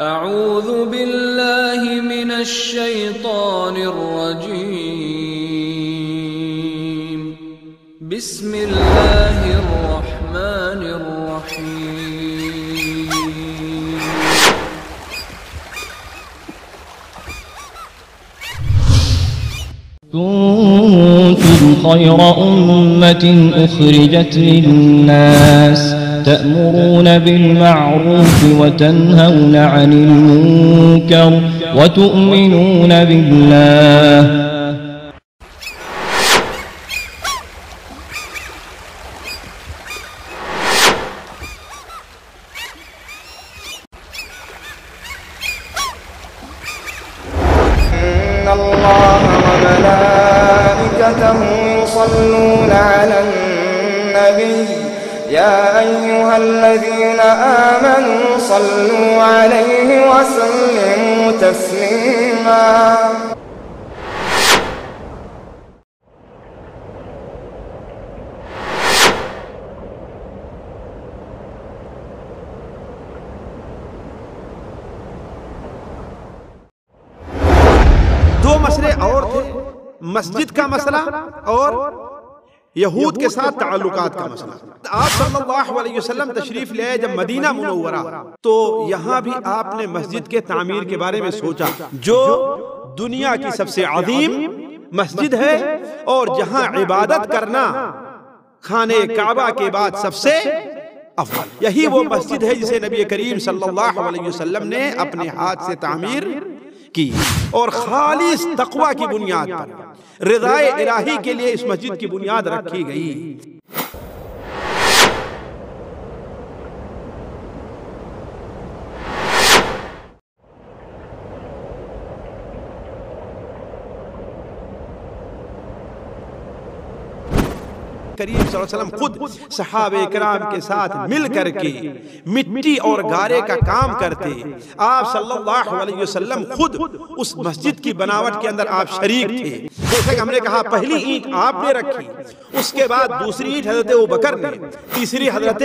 أعوذ بالله من الشيطان الرجيم بسم الله الرحمن الرحيم كنتم خير أمة أخرجت للناس تأمرون بالمعروف وتنهون عن المنكر وتؤمنون بالله یہود کے ساتھ تعلقات کا مسئلہ آپ صلی اللہ علیہ وسلم تشریف لے جب مدینہ منورہ تو یہاں بھی آپ نے مسجد کے تعمیر کے بارے میں سوچا جو دنیا کی سب سے عظیم مسجد ہے اور جہاں عبادت کرنا خانے کعبہ کے بعد سب سے افضل یہی وہ مسجد ہے جسے نبی کریم صلی اللہ علیہ وسلم نے اپنے ہاتھ سے تعمیر کی اور خالص تقوی کی بنیاد پر رضائے الٰہی کے لیے اس مسجد کی بنیاد رکھی گئی کریم صلی اللہ علیہ وسلم خود صحابہ اکرام کے ساتھ مل کر کے مٹی اور گارے کا کام کرتے آپ صلی اللہ علیہ وسلم خود اس مسجد کی بناوٹ کے اندر آپ شریک تھے جیسے کہ ہم نے کہا پہلی اینٹ آپ نے رکھی اس کے بعد دوسری اینٹ حضرت عبقر نے تیسری حضرت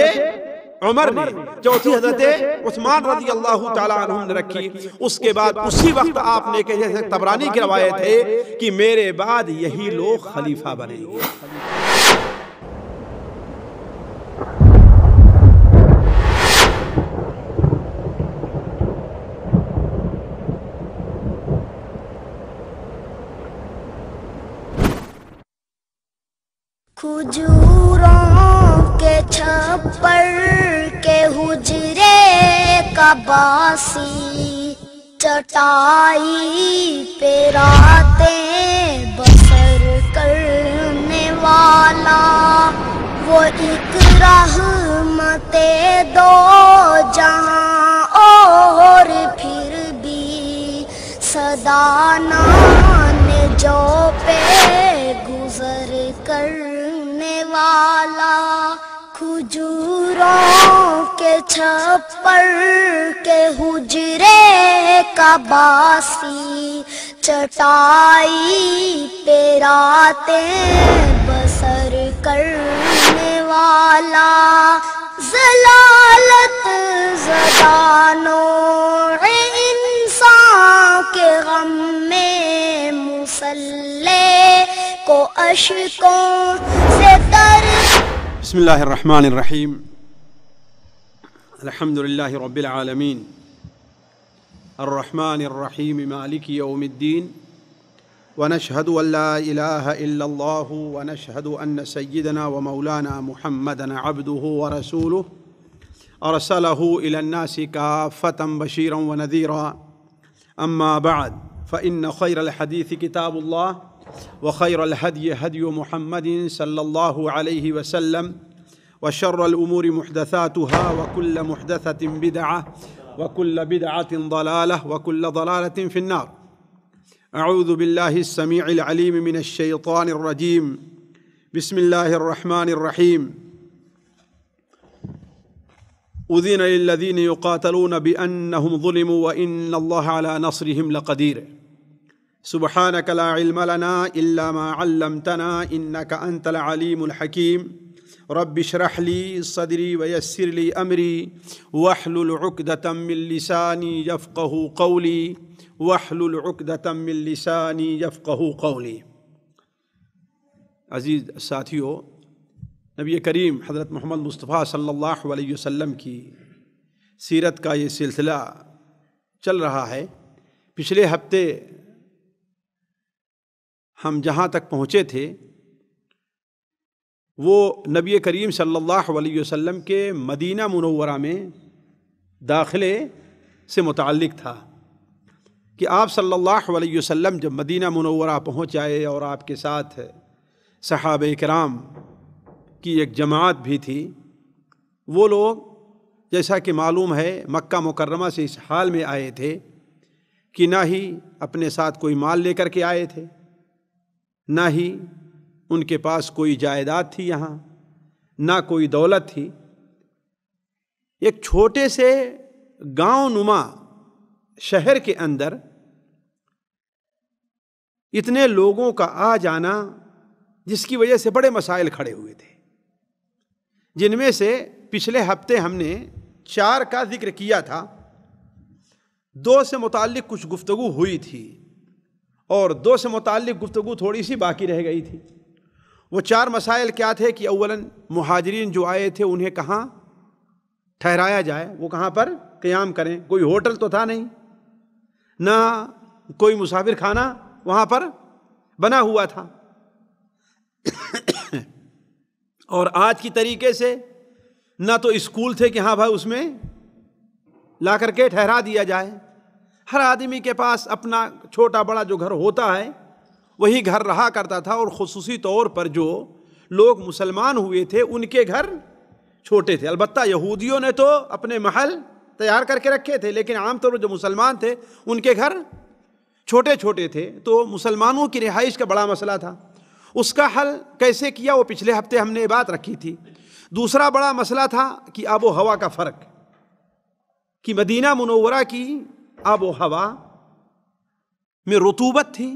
عمر نے چوتھی حضرت عثمان رضی اللہ تعالیٰ عنہ نے رکھی اس کے بعد اسی وقت آپ نے کہے جیسے تبرانی کی روایت ہے کہ میرے بعد یہی لوگ خلیفہ بنیں گے کھجوروں کے چھپر کے حجرے کا باسی چٹائی پہ راتیں بسر کرنے والا وہ ایک رحمت دو جہاں اور پھر بھی صدا نان جو پہ گزر کر والا کھجوروں کے چھپر کے حجرے کا باسی چٹائی راتیں بسر کرنے والا زلالت زدانوں انسان کے غم میں مسلے بسم الله الرحمن الرحيم الحمد لله رب العالمين الرحمن الرحيم مالك يوم الدين ونشهد ان لا اله الا الله ونشهد ان سيدنا ومولانا محمدا عبده ورسوله ارسله الى الناس كافه بشيرا ونذيرا اما بعد فان خير الحديث كتاب الله وخير الهدي هدي محمد صلى الله عليه وسلم وشر الامور محدثاتها وكل محدثه بدعه وكل بدعه ضلاله وكل ضلاله في النار اعوذ بالله السميع العليم من الشيطان الرجيم بسم الله الرحمن الرحيم اذن للذين يقاتلون بانهم ظلموا وان الله على نصرهم لقدير سبحانك لا علم لنا إلا ما علمتنا إنك أنت العليم الحكيم رب اشرح لي صدري ويسر لي العق واحلل عقدة من لساني يفقه وحل واحلل عقدة من لساني يفقه قولي عزيز ساتھیو نبی کریم حضرت محمد مصطفیٰ صلی اللہ علیہ وسلم کی سیرت کا یہ سلسلہ چل رہا ہے پچھلے ہفتے ہم جہاں تک پہنچے تھے وہ نبی کریم صلی اللہ علیہ وسلم کے مدینہ منورہ میں داخلے سے متعلق تھا کہ آپ صلی اللہ علیہ وسلم جب مدینہ منورہ پہنچ آئے اور آپ کے ساتھ صحابہ اکرام کی ایک جماعت بھی تھی وہ لوگ جیسا کہ معلوم ہے مکہ مکرمہ سے اس حال میں آئے تھے کہ نہ ہی اپنے ساتھ کوئی مال لے کر کے آئے تھے نہ ہی ان کے پاس کوئی جائیداد تھی یہاں نہ کوئی دولت تھی ایک چھوٹے سے گاؤں نما شہر کے اندر اتنے لوگوں کا آ جانا جس کی وجہ سے بڑے مسائل کھڑے ہوئے تھے جن میں سے پچھلے ہفتے ہم نے چار کا ذکر کیا تھا دو سے متعلق کچھ گفتگو ہوئی تھی اور دو سے متعلق گفتگو تھوڑی سی باقی رہ گئی تھی وہ چار مسائل کیا تھے کہ اولاً مہاجرین جو آئے تھے انہیں کہاں ٹھہرایا جائے وہ کہاں پر قیام کریں کوئی ہوٹل تو تھا نہیں نہ کوئی مسافر خانہ وہاں پر بنا ہوا تھا اور آج کی طریقے سے نہ تو اسکول تھے کہ ہاں بھائی اس میں لا کر کے ٹھہرا دیا جائے ہر آدمی کے پاس اپنا چھوٹا بڑا جو گھر ہوتا ہے وہی گھر رہا کرتا تھا اور خصوصی طور پر جو لوگ مسلمان ہوئے تھے ان کے گھر چھوٹے تھے البتہ یہودیوں نے تو اپنے محل تیار کر کے رکھے تھے لیکن عام طور پر جو مسلمان تھے ان کے گھر چھوٹے چھوٹے تھے تو مسلمانوں کی رہائش کا بڑا مسئلہ تھا اس کا حل کیسے کیا وہ پچھلے ہفتے ہم نے بات رکھی تھی دوسرا بڑا مسئلہ تھا کہ آب و ہوا کا فرق کہ مدینہ منورہ کی آب و ہوا میں رتوبت تھی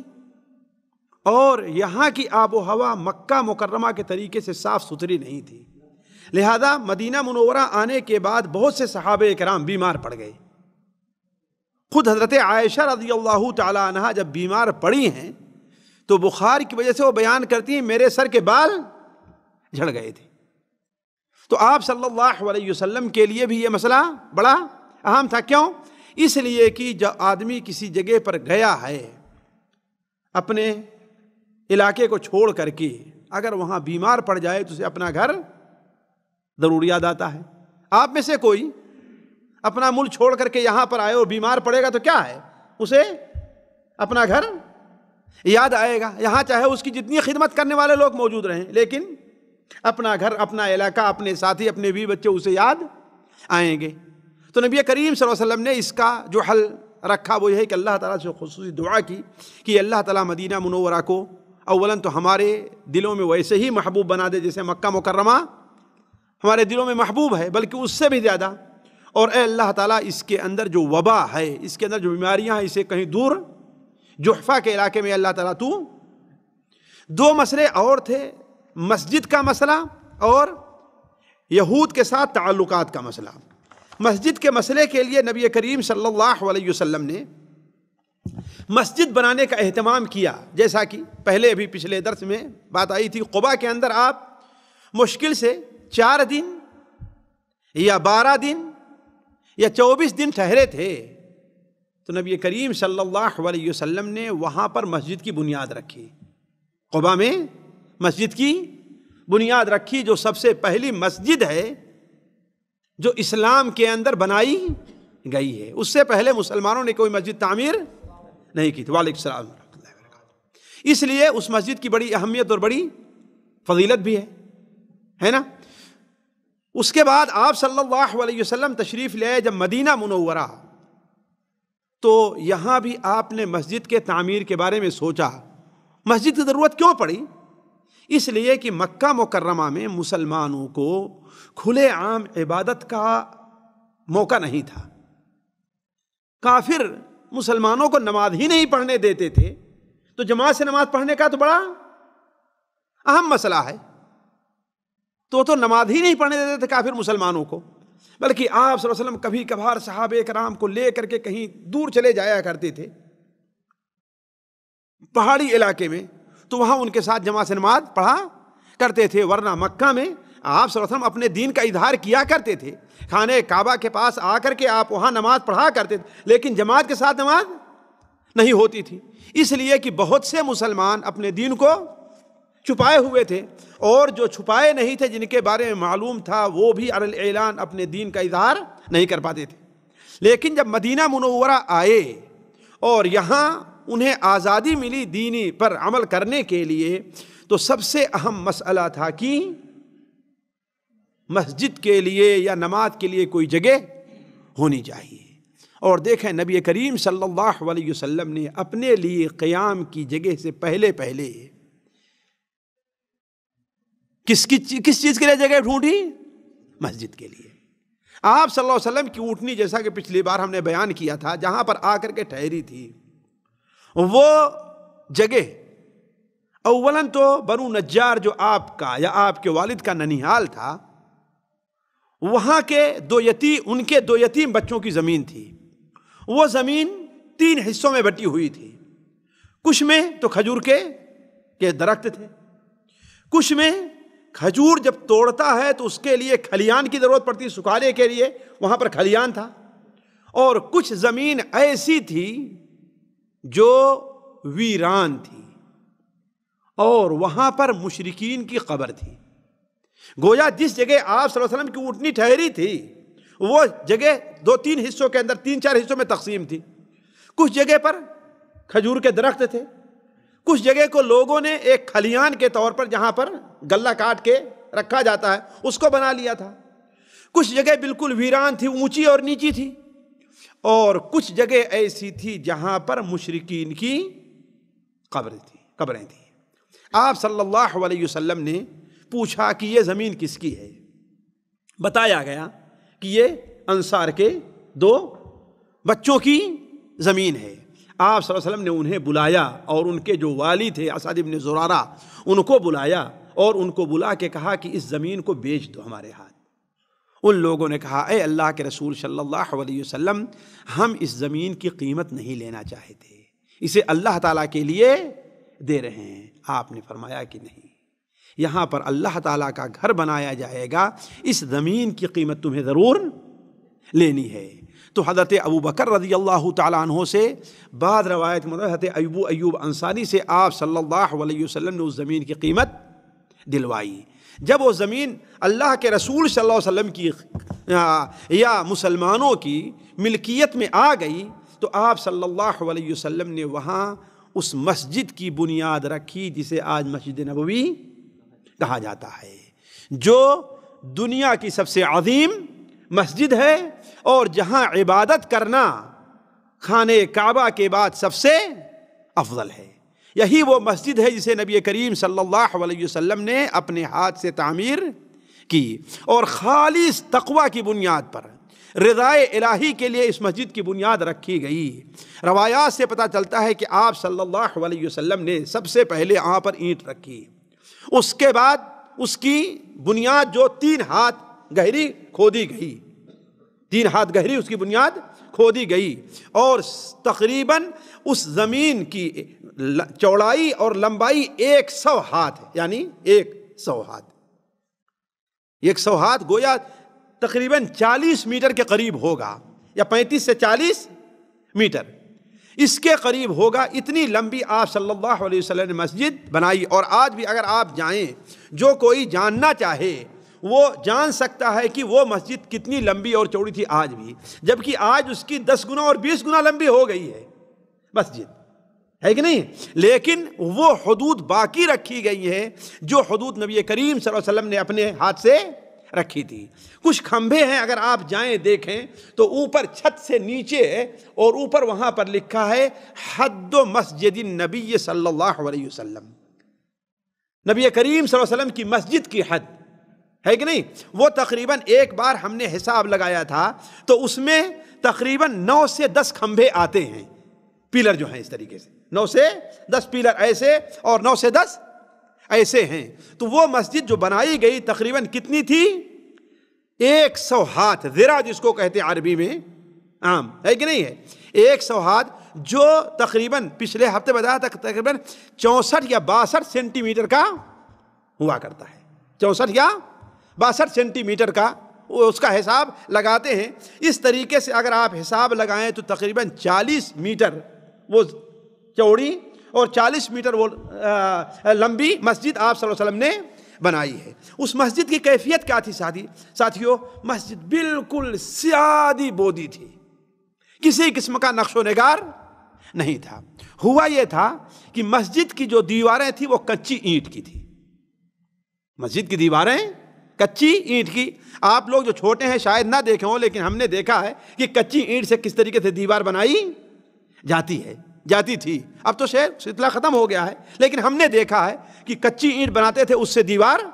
اور یہاں کی آب و ہوا مکہ مکرمہ کے طریقے سے صاف ستھری نہیں تھی لہذا مدینہ منورہ آنے کے بعد بہت سے صحابہ کرام بیمار پڑ گئے خود حضرت عائشہ رضی اللہ تعالی عنہ جب بیمار پڑی ہیں تو بخار کی وجہ سے وہ بیان کرتی ہیں میرے سر کے بال جھڑ گئے تھے تو آپ صلی اللہ علیہ وسلم کے لیے بھی یہ مسئلہ بڑا اہم تھا کیوں اس لیے کہ جو آدمی کسی جگہ پر گیا ہے اپنے علاقے کو چھوڑ کر کے اگر وہاں بیمار پڑ جائے تو اسے اپنا گھر ضرور یاد آتا ہے آپ میں سے کوئی اپنا مل چھوڑ کر کے یہاں پر آئے اور بیمار پڑے گا تو کیا ہے اسے اپنا گھر یاد آئے گا یہاں چاہے اس کی جتنی خدمت کرنے والے لوگ موجود رہے لیکن اپنا گھر اپنا علاقہ اپنے ساتھی اپنے بھی بچے اسے یاد آئیں گے تو نبی کریم صلی اللہ علیہ وسلم نے اس کا جو حل رکھا وہ یہ ہے کہ اللہ تعالیٰ سے خصوصی دعا کی کہ اللہ تعالیٰ مدینہ منورہ کو اولاً تو ہمارے دلوں میں ویسے ہی محبوب بنا دے جیسے مکہ مکرمہ ہمارے دلوں میں محبوب ہے بلکہ اس سے بھی زیادہ اور اے اللہ تعالیٰ اس کے اندر جو وبا ہے اس کے اندر جو بیماریاں ہیں اسے کہیں دور جحفہ کے علاقے میں اللہ تعالیٰ تو دو مسئلے اور تھے مسجد کا مسئلہ اور یہود کے ساتھ تعلقات کا مسئلہ مسجد کے مسئلے کے لیے نبی کریم صلی اللہ علیہ وسلم نے مسجد بنانے کا اہتمام کیا جیسا کہ پہلے بھی پچھلے درس میں بات آئی تھی قبا کے اندر آپ مشکل سے چار دن یا بارہ دن یا چوبیس دن ٹھہرے تھے تو نبی کریم صلی اللہ علیہ وسلم نے وہاں پر مسجد کی بنیاد رکھی قبا میں مسجد کی بنیاد رکھی جو سب سے پہلی مسجد ہے جو اسلام کے اندر بنائی گئی ہے اس سے پہلے مسلمانوں نے کوئی مسجد تعمیر نہیں کی تھی وعلیکم السلام ورحمۃ اللہ و اس لیے اس مسجد کی بڑی اہمیت اور بڑی فضیلت بھی ہے ہے نا اس کے بعد آپ صلی اللہ علیہ وسلم تشریف لے جب مدینہ منورہ تو یہاں بھی آپ نے مسجد کے تعمیر کے بارے میں سوچا مسجد کی ضرورت کیوں پڑی اس لیے کہ مکہ مکرمہ میں مسلمانوں کو کھلے عام عبادت کا موقع نہیں تھا کافر مسلمانوں کو نماز ہی نہیں پڑھنے دیتے تھے تو جماعت سے نماز پڑھنے کا تو بڑا اہم مسئلہ ہے تو تو نماز ہی نہیں پڑھنے دیتے تھے کافر مسلمانوں کو بلکہ آپ صلی اللہ علیہ وسلم کبھی کبھار صحابہ اکرام کو لے کر کے کہیں دور چلے جایا کرتے تھے پہاڑی علاقے میں تو وہاں ان کے ساتھ جماعت سے نماز پڑھا کرتے تھے ورنہ مکہ میں آپ صلی اللہ علیہ وسلم اپنے دین کا اظہار کیا کرتے تھے کھانے کعبہ کے پاس آ کر کے آپ وہاں نماز پڑھا کرتے تھے لیکن جماعت کے ساتھ نماز نہیں ہوتی تھی اس لیے کہ بہت سے مسلمان اپنے دین کو چھپائے ہوئے تھے اور جو چھپائے نہیں تھے جن کے بارے میں معلوم تھا وہ بھی ارل اعلان اپنے دین کا اظہار نہیں کر پاتے تھے لیکن جب مدینہ منورہ آئے اور یہاں انہیں آزادی ملی دینی پر عمل کرنے کے لیے تو سب سے اہم مسئلہ تھا کہ مسجد کے لیے یا نماز کے لیے کوئی جگہ ہونی چاہیے اور دیکھیں نبی کریم صلی اللہ علیہ وسلم نے اپنے لیے قیام کی جگہ سے پہلے پہلے کس کس کس چیز کے لیے جگہ ڈھونڈی مسجد کے لیے آپ صلی اللہ علیہ وسلم کی اونٹنی جیسا کہ پچھلی بار ہم نے بیان کیا تھا جہاں پر آ کر کے ٹھہری تھی وہ جگہ اولن تو بنو نجار جو آپ کا یا آپ کے والد کا ننیحال تھا وہاں کے دو یتیم ان کے دو یتیم بچوں کی زمین تھی وہ زمین تین حصوں میں بٹی ہوئی تھی کچھ میں تو کھجور کے کے درخت تھے کچھ میں کھجور جب توڑتا ہے تو اس کے لیے کھلیان کی ضرورت پڑتی سکھانے کے لیے وہاں پر کھلیان تھا اور کچھ زمین ایسی تھی جو ویران تھی اور وہاں پر مشرقین کی قبر تھی گویا جس جگہ آپ صلی اللہ علیہ وسلم کی اونٹنی ٹھہری تھی وہ جگہ دو تین حصوں کے اندر تین چار حصوں میں تقسیم تھی کچھ جگہ پر کھجور کے درخت تھے کچھ جگہ کو لوگوں نے ایک کھلیان کے طور پر جہاں پر گلہ کاٹ کے رکھا جاتا ہے اس کو بنا لیا تھا کچھ جگہ بالکل ویران تھی اونچی اور نیچی تھی اور کچھ جگہ ایسی تھی جہاں پر مشرقین کی قبریں تھی قبریں تھیں آپ صلی اللہ علیہ وسلم نے پوچھا کہ یہ زمین کس کی ہے بتایا گیا کہ یہ انصار کے دو بچوں کی زمین ہے آپ صلی اللہ علیہ وسلم نے انہیں بلایا اور ان کے جو والی تھے اسادم ابن زرارہ ان کو بلایا اور ان کو بلا کے کہا کہ اس زمین کو بیچ دو ہمارے ہاتھ ان لوگوں نے کہا اے اللہ کے رسول صلی اللہ علیہ وسلم ہم اس زمین کی قیمت نہیں لینا چاہتے تھے اسے اللہ تعالیٰ کے لیے دے رہے ہیں آپ نے فرمایا کہ نہیں یہاں پر اللہ تعالیٰ کا گھر بنایا جائے گا اس زمین کی قیمت تمہیں ضرور لینی ہے تو حضرت ابو بکر رضی اللہ تعالیٰ عنہ سے بعد روایت ملحت حضرت ایوب انصاری سے آپ صلی اللہ علیہ وسلم نے اس زمین کی قیمت دلوائی جب وہ زمین اللہ کے رسول صلی اللہ علیہ وسلم کی یا مسلمانوں کی ملکیت میں آ گئی تو آپ صلی اللہ علیہ وسلم نے وہاں اس مسجد کی بنیاد رکھی جسے آج مسجد نبوی کہا جاتا ہے جو دنیا کی سب سے عظیم مسجد ہے اور جہاں عبادت کرنا خانے کعبہ کے بعد سب سے افضل ہے یہی وہ مسجد ہے جسے نبی کریم صلی اللہ علیہ وسلم نے اپنے ہاتھ سے تعمیر کی اور خالص تقوی کی بنیاد پر رضائے الٰہی کے لیے اس مسجد کی بنیاد رکھی گئی روایات سے پتہ چلتا ہے کہ آپ صلی اللہ علیہ وسلم نے سب سے پہلے آن پر اینٹ رکھی اس کے بعد اس کی بنیاد جو تین ہاتھ گہری کھودی گئی تین ہاتھ گہری اس کی بنیاد کھودی گئی اور تقریباً اس زمین کی چوڑائی اور لمبائی ایک سو ہاتھ یعنی ایک سو ہاتھ ایک سو ہاتھ گویا تقریباً چالیس میٹر کے قریب ہوگا یا پینتیس سے چالیس میٹر اس کے قریب ہوگا اتنی لمبی آپ صلی اللہ علیہ وسلم نے مسجد بنائی اور آج بھی اگر آپ جائیں جو کوئی جاننا چاہے وہ جان سکتا ہے کہ وہ مسجد کتنی لمبی اور چوڑی تھی آج بھی جبکہ آج اس کی دس گنا اور بیس گنا لمبی ہو گئی ہے مسجد ہے کہ نہیں لیکن وہ حدود باقی رکھی گئی ہیں جو حدود نبی کریم صلی اللہ علیہ وسلم نے اپنے ہاتھ سے رکھی تھی کچھ کھمبے ہیں اگر آپ جائیں دیکھیں تو اوپر چھت سے نیچے اور اوپر وہاں پر لکھا ہے حد و مسجد نبی صلی اللہ علیہ وسلم نبی کریم صلی اللہ علیہ وسلم کی مسجد کی حد ہے کہ نہیں وہ تقریباً ایک بار ہم نے حساب لگایا تھا تو اس میں تقریباً نو سے دس کھمبے آتے ہیں پیلر جو ہیں اس طریقے سے نو سے دس پلر ایسے اور نو سے دس ایسے ہیں تو وہ مسجد جو بنائی گئی تقریباً کتنی تھی ایک سو ہاتھ ذرا جس کو کہتے ہیں عربی میں عام ہے کہ نہیں ہے ایک سو ہاتھ جو تقریباً پچھلے ہفتے بتایا تھا تقریباً چونسٹھ یا باسٹھ سینٹی میٹر کا ہوا کرتا ہے چونسٹھ یا باسٹھ سینٹی میٹر کا اس کا حساب لگاتے ہیں اس طریقے سے اگر آپ حساب لگائیں تو تقریباً چالیس میٹر وہ چوڑی اور چالیس میٹر وہ لمبی مسجد آپ صلی اللہ علیہ وسلم نے بنائی ہے اس مسجد کی کیفیت کیا تھی ساتھی ساتھیو مسجد بالکل سیادی بودی تھی کسی قسم کا نقش و نگار نہیں تھا ہوا یہ تھا کہ مسجد کی جو دیواریں تھیں وہ کچی اینٹ کی تھی مسجد کی دیواریں کچی اینٹ کی آپ لوگ جو چھوٹے ہیں شاید نہ دیکھے ہوں لیکن ہم نے دیکھا ہے کہ کچی اینٹ سے کس طریقے سے دیوار بنائی جاتی ہے جاتی تھی اب تو شہر ستلا ختم ہو گیا ہے لیکن ہم نے دیکھا ہے کہ کچی اینٹ بناتے تھے اس سے دیوار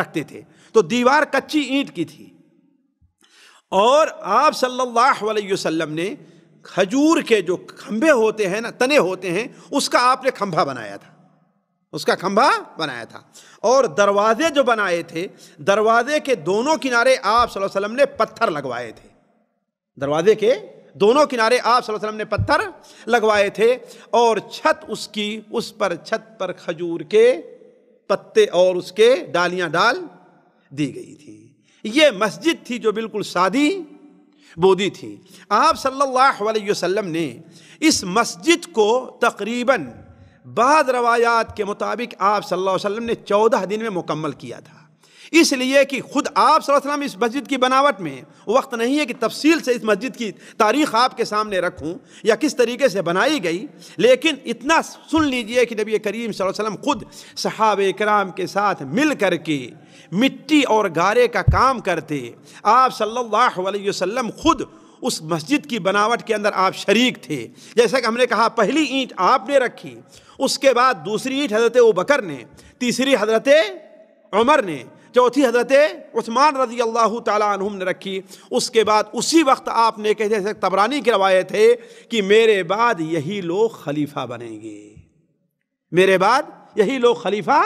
رکھتے تھے تو دیوار کچی اینٹ کی تھی اور آپ صلی اللہ علیہ وسلم نے کھجور کے جو کھمبے ہوتے ہیں نا تنے ہوتے ہیں اس کا آپ نے کھمبا بنایا تھا اس کا کھمبا بنایا تھا اور دروازے جو بنائے تھے دروازے کے دونوں کنارے آپ صلی اللہ علیہ وسلم نے پتھر لگوائے تھے دروازے کے دونوں کنارے آپ صلی اللہ علیہ وسلم نے پتھر لگوائے تھے اور چھت اس کی اس پر چھت پر کھجور کے پتے اور اس کے ڈالیاں ڈال دی گئی تھی یہ مسجد تھی جو بالکل سادی بودی تھی آپ صلی اللہ علیہ وسلم نے اس مسجد کو تقریباً بعض روایات کے مطابق آپ صلی اللہ علیہ وسلم نے چودہ دن میں مکمل کیا تھا اس لیے کہ خود آپ صلی اللہ علیہ وسلم اس مسجد کی بناوٹ میں وقت نہیں ہے کہ تفصیل سے اس مسجد کی تاریخ آپ کے سامنے رکھوں یا کس طریقے سے بنائی گئی لیکن اتنا سن لیجئے کہ نبی کریم صلی اللہ علیہ وسلم خود صحابہ کرام کے ساتھ مل کر کے مٹی اور گارے کا کام کرتے آپ صلی اللہ علیہ وسلم خود اس مسجد کی بناوٹ کے اندر آپ شریک تھے جیسا کہ ہم نے کہا پہلی اینٹ آپ نے رکھی اس کے بعد دوسری اینٹ حضرت او بکر نے تیسری حضرت عمر نے چوتھی حضرت عثمان رضی اللہ تعالیٰ عنہ نے رکھی اس کے بعد اسی وقت آپ نے کہتے ہیں تبرانی کے روایت ہے کہ میرے بعد یہی لوگ خلیفہ بنیں گے میرے بعد یہی لوگ خلیفہ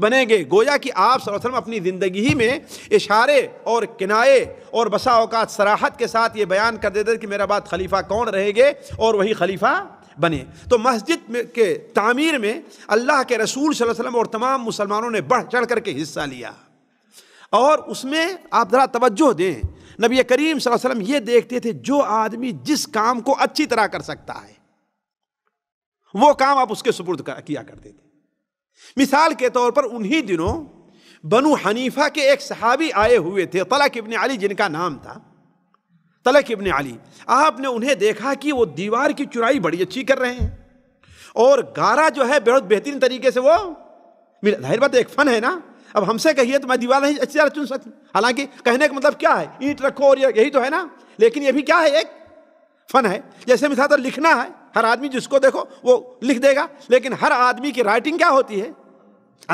بنیں گے گویا کہ آپ صلی اللہ علیہ وسلم اپنی زندگی ہی میں اشارے اور کنائے اور بسا اوقات سراحت کے ساتھ یہ بیان کر دیتے کہ میرے بعد خلیفہ کون رہے گے اور وہی خلیفہ بنے تو مسجد میں کے تعمیر میں اللہ کے رسول صلی اللہ علیہ وسلم اور تمام مسلمانوں نے بڑھ چڑھ کر کے حصہ لیا اور اس میں آپ ذرا توجہ دیں نبی کریم صلی اللہ علیہ وسلم یہ دیکھتے تھے جو آدمی جس کام کو اچھی طرح کر سکتا ہے وہ کام آپ اس کے سپرد کیا کرتے تھے مثال کے طور پر انہی دنوں بنو حنیفہ کے ایک صحابی آئے ہوئے تھے طلق ابن علی جن کا نام تھا طلق ابن علی آپ نے انہیں دیکھا کہ وہ دیوار کی چرائی بڑی اچھی کر رہے ہیں اور گارا جو ہے بہت بہترین طریقے سے وہ ظاہر بات ایک فن ہے نا اب ہم سے کہیے تو میں دیوار نہیں اچھی طرح چن سکتی حالانکہ کہنے کا مطلب کیا ہے اینٹ رکھو اور یہی تو ہے نا لیکن یہ بھی کیا ہے ایک فن ہے جیسے مثال تو لکھنا ہے ہر آدمی جس کو دیکھو وہ لکھ دے گا لیکن ہر آدمی کی رائٹنگ کیا ہوتی ہے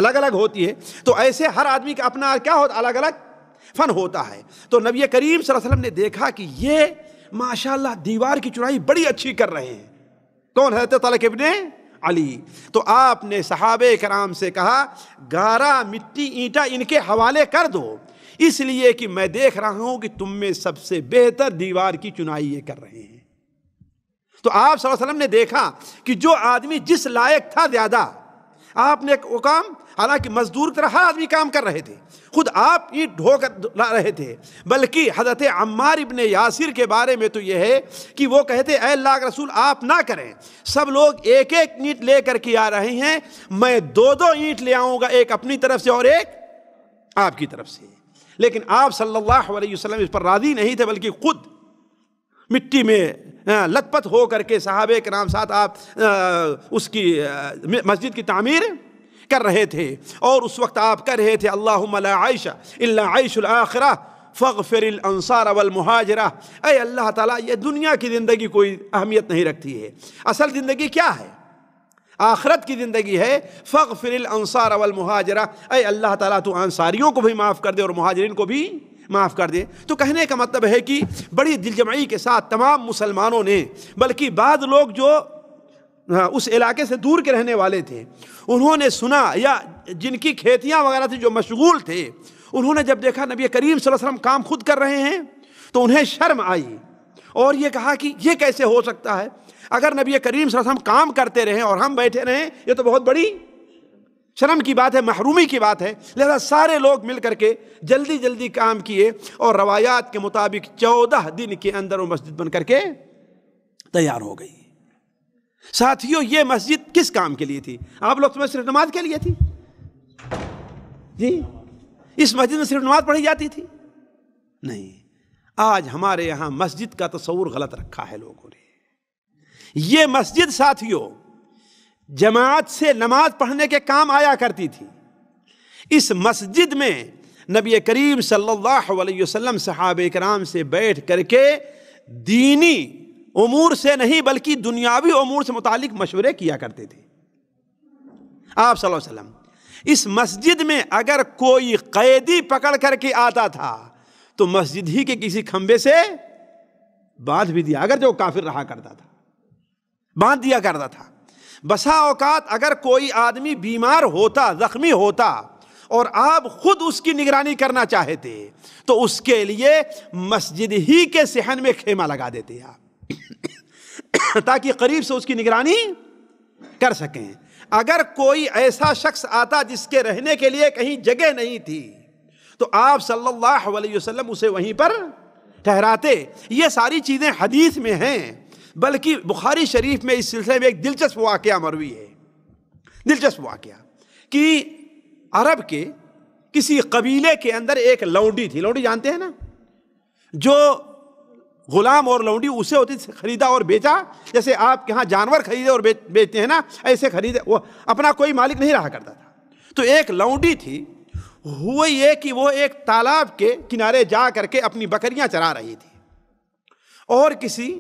الگ الگ ہوتی ہے تو ایسے ہر آدمی کا اپنا کیا ہوتا الگ الگ فن ہوتا ہے تو نبی کریم صلی اللہ علیہ وسلم نے دیکھا کہ یہ ماشاءاللہ دیوار کی چنائی بڑی اچھی کر رہے ہیں کون حضرت طلق کے ابن علی تو آپ نے صحابہ کرام سے کہا گارا مٹی اینٹا ان کے حوالے کر دو اس لیے کہ میں دیکھ رہا ہوں کہ تم میں سب سے بہتر دیوار کی چنائی یہ کر رہے ہیں تو آپ صلی اللہ علیہ وسلم نے دیکھا کہ جو آدمی جس لائق تھا زیادہ آپ نے کام حالانکہ مزدور طرح ہر آدمی کام کر رہے تھے خود آپ ہی ڈھوک لا رہے تھے بلکہ حضرت عمار ابن یاسر کے بارے میں تو یہ ہے کہ وہ کہتے اے اللہ رسول آپ نہ کریں سب لوگ ایک ایک اینٹ لے کر کے آ رہے ہیں میں دو دو اینٹ لے آؤں گا ایک اپنی طرف سے اور ایک آپ کی طرف سے لیکن آپ صلی اللہ علیہ وسلم اس پر راضی نہیں تھے بلکہ خود مٹی میں لت پت ہو کر کے صحابے کے نام ساتھ آپ اس کی مسجد کی تعمیر کر رہے تھے اور اس وقت آپ کر رہے تھے لا عائشہ الا عائش الاخرہ فغ الانصار والمہاجرہ اے اللہ تعالیٰ یہ دنیا کی زندگی کوئی اہمیت نہیں رکھتی ہے اصل زندگی کیا ہے آخرت کی زندگی ہے فغفر الانصار والمہاجرہ اے اللہ تعالیٰ تو انصاریوں کو بھی معاف کر دے اور مہاجرین کو بھی معاف کر دے تو کہنے کا مطلب ہے کہ بڑی دلجمعی کے ساتھ تمام مسلمانوں نے بلکہ بعض لوگ جو ہاں، اس علاقے سے دور کے رہنے والے تھے انہوں نے سنا یا جن کی کھیتیاں وغیرہ تھیں جو مشغول تھے انہوں نے جب دیکھا نبی کریم صلی اللہ علیہ وسلم کام خود کر رہے ہیں تو انہیں شرم آئی اور یہ کہا کہ یہ کیسے ہو سکتا ہے اگر نبی کریم صلی اللہ علیہ وسلم کام کرتے رہیں اور ہم بیٹھے رہیں یہ تو بہت بڑی شرم کی بات ہے محرومی کی بات ہے لہذا سارے لوگ مل کر کے جلدی جلدی کام کیے اور روایات کے مطابق چودہ دن کے اندر وہ مسجد بن کر کے تیار ہو گئی ساتھیوں یہ مسجد کس کام کے لیے تھی آپ لوگ صرف نماز کے لیے تھی جی اس مسجد میں صرف نماز پڑھی جاتی تھی نہیں آج ہمارے یہاں مسجد کا تصور غلط رکھا ہے لوگوں نے یہ مسجد ساتھیوں جماعت سے نماز پڑھنے کے کام آیا کرتی تھی اس مسجد میں نبی کریم صلی اللہ علیہ وسلم صحابہ اکرام سے بیٹھ کر کے دینی امور سے نہیں بلکہ دنیاوی امور سے متعلق مشورے کیا کرتے تھے آپ صلی اللہ علیہ وسلم اس مسجد میں اگر کوئی قیدی پکڑ کر کے آتا تھا تو مسجد ہی کے کسی کھمبے سے باندھ بھی دیا اگر جو کافر رہا کرتا تھا باندھ دیا کرتا تھا بسا اوقات اگر کوئی آدمی بیمار ہوتا زخمی ہوتا اور آپ خود اس کی نگرانی کرنا چاہتے تو اس کے لیے مسجد ہی کے صحن میں خیمہ لگا دیتے آپ تاکہ قریب سے اس کی نگرانی کر سکیں اگر کوئی ایسا شخص آتا جس کے رہنے کے لیے کہیں جگہ نہیں تھی تو آپ صلی اللہ علیہ وسلم اسے وہیں پر ٹھہراتے یہ ساری چیزیں حدیث میں ہیں بلکہ بخاری شریف میں اس سلسلے میں ایک دلچسپ واقعہ مروی ہے دلچسپ واقعہ کہ عرب کے کسی قبیلے کے اندر ایک لونڈی تھی لونڈی جانتے ہیں نا جو غلام اور لونڈی اسے ہوتی خریدا اور بیچا جیسے آپ کے ہاں جانور خریدے اور بیچتے ہیں نا ایسے خریدے وہ اپنا کوئی مالک نہیں رہا کرتا تھا تو ایک لونڈی تھی ہوا یہ کہ وہ ایک تالاب کے کنارے جا کر کے اپنی بکریاں چرا رہی تھی اور کسی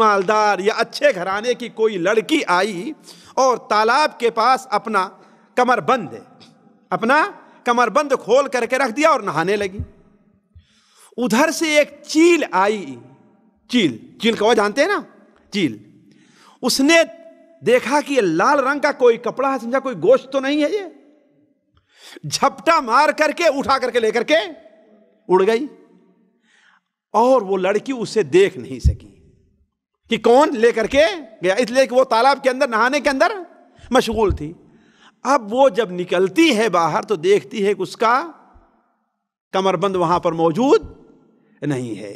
مالدار یا اچھے گھرانے کی کوئی لڑکی آئی اور تالاب کے پاس اپنا کمر بند ہے اپنا کمر بند کھول کر کے رکھ دیا اور نہانے لگی ادھر سے ایک چیل آئی چیل چیل کا وہ جانتے ہیں نا چیل اس نے دیکھا کہ یہ لال رنگ کا کوئی کپڑا ہے سمجھا کوئی گوشت تو نہیں ہے یہ جھپٹا مار کر کے اٹھا کر کے لے کر کے اڑ گئی اور وہ لڑکی اسے دیکھ نہیں سکی کہ کون لے کر کے گیا اس لیے کہ وہ تالاب کے اندر نہانے کے اندر مشغول تھی اب وہ جب نکلتی ہے باہر تو دیکھتی ہے کہ اس کا کمر بند وہاں پر موجود نہیں ہے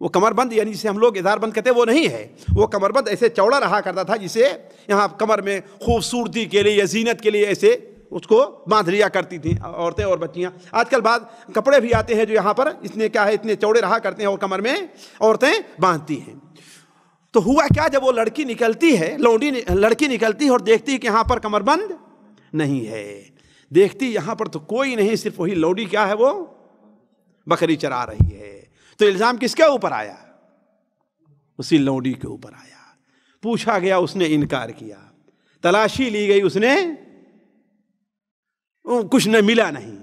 وہ کمر بند یعنی جسے ہم لوگ ادار بند کہتے وہ نہیں ہے وہ کمر بند ایسے چوڑا رہا کرتا تھا جسے یہاں کمر میں خوبصورتی کے لیے یا زینت کے لیے ایسے اس کو باندھ لیا کرتی تھیں عورتیں اور بچیاں آج کل بعد کپڑے بھی آتے ہیں جو یہاں پر اتنے کیا ہے اتنے چوڑے رہا کرتے ہیں اور کمر میں عورتیں باندھتی ہیں تو ہوا کیا جب وہ لڑکی نکلتی ہے لونڈی لڑکی نکلتی ہے اور دیکھتی ہے کہ یہاں پر کمر بند نہیں ہے دیکھتی یہاں پر تو کوئی نہیں صرف وہی لوڈی کیا ہے وہ بکری چرا رہی ہے تو الزام کس کے اوپر آیا اسی لوڈی کے اوپر آیا پوچھا گیا اس نے انکار کیا تلاشی لی گئی اس نے کچھ نہ ملا نہیں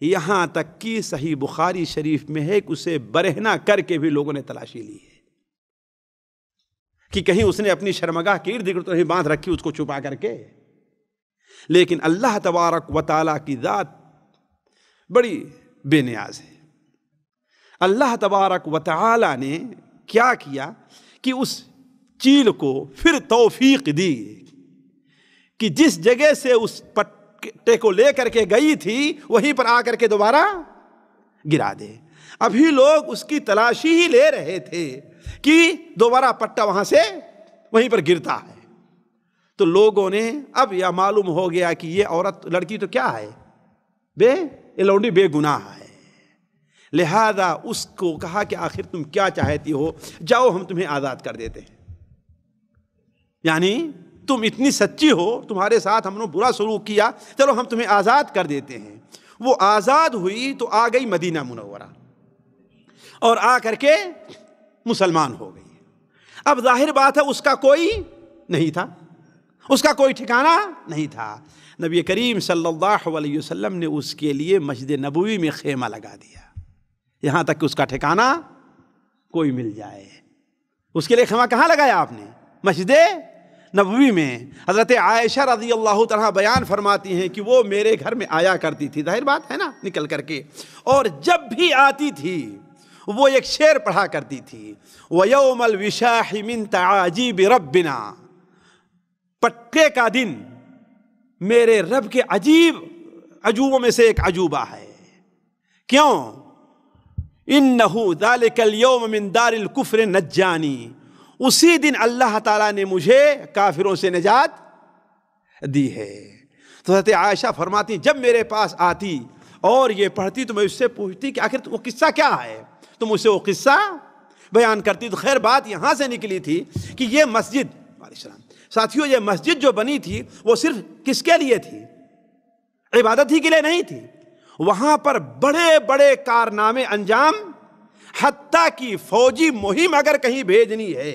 یہاں تک کہ صحیح بخاری شریف میں ہے کہ اسے برہنا کر کے بھی لوگوں نے تلاشی لی ہے کہ کہیں اس نے اپنی شرمگاہ کے ارد گرد نہیں باندھ رکھی اس کو چھپا کر کے لیکن اللہ تبارک و تعالیٰ کی ذات بڑی بے نیاز ہے اللہ تبارک و تعالی نے کیا کیا کہ اس چیل کو پھر توفیق دی کہ جس جگہ سے اس پٹے کو لے کر کے گئی تھی وہیں پر آ کر کے دوبارہ گرا دے ابھی لوگ اس کی تلاشی ہی لے رہے تھے کہ دوبارہ پٹا وہاں سے وہیں پر گرتا ہے تو لوگوں نے اب یہ معلوم ہو گیا کہ یہ عورت لڑکی تو کیا ہے بے یہ لونڈی بے گناہ ہے لہذا اس کو کہا کہ آخر تم کیا چاہتی ہو جاؤ ہم تمہیں آزاد کر دیتے ہیں یعنی تم اتنی سچی ہو تمہارے ساتھ ہم نے برا سلوک کیا چلو ہم تمہیں آزاد کر دیتے ہیں وہ آزاد ہوئی تو آ گئی مدینہ منورہ اور آ کر کے مسلمان ہو گئی اب ظاہر بات ہے اس کا کوئی نہیں تھا اس کا کوئی ٹھکانہ نہیں تھا نبی کریم صلی اللہ علیہ وسلم نے اس کے لیے مسجد نبوی میں خیمہ لگا دیا یہاں تک کہ اس کا ٹھکانہ کوئی مل جائے اس کے لیے خیمہ کہاں لگایا آپ نے مسجد نبوی میں حضرت عائشہ رضی اللہ تعالیٰ بیان فرماتی ہیں کہ وہ میرے گھر میں آیا کرتی تھی ظاہر بات ہے نا نکل کر کے اور جب بھی آتی تھی وہ ایک شعر پڑھا کرتی تھی وَيَوْمَ الْوِشَاحِ مِن تَعَاجِبِ رَبِّنَا پٹے کا دن میرے رب کے عجیب عجوبوں میں سے ایک عجوبہ ہے کیوں انہو ذالک اليوم من دار الكفر نجانی اسی دن اللہ تعالیٰ نے مجھے کافروں سے نجات دی ہے تو حضرت عائشہ فرماتی جب میرے پاس آتی اور یہ پڑھتی تو میں اس سے پوچھتی کہ آخر وہ قصہ کیا ہے تم اسے وہ قصہ بیان کرتی تو خیر بات یہاں سے نکلی تھی کہ یہ مسجد السلام ساتھیوں یہ مسجد جو بنی تھی وہ صرف کس کے لیے تھی عبادت ہی کے لیے نہیں تھی وہاں پر بڑے بڑے کارنامے انجام حتیٰ کی فوجی مہم اگر کہیں بھیجنی ہے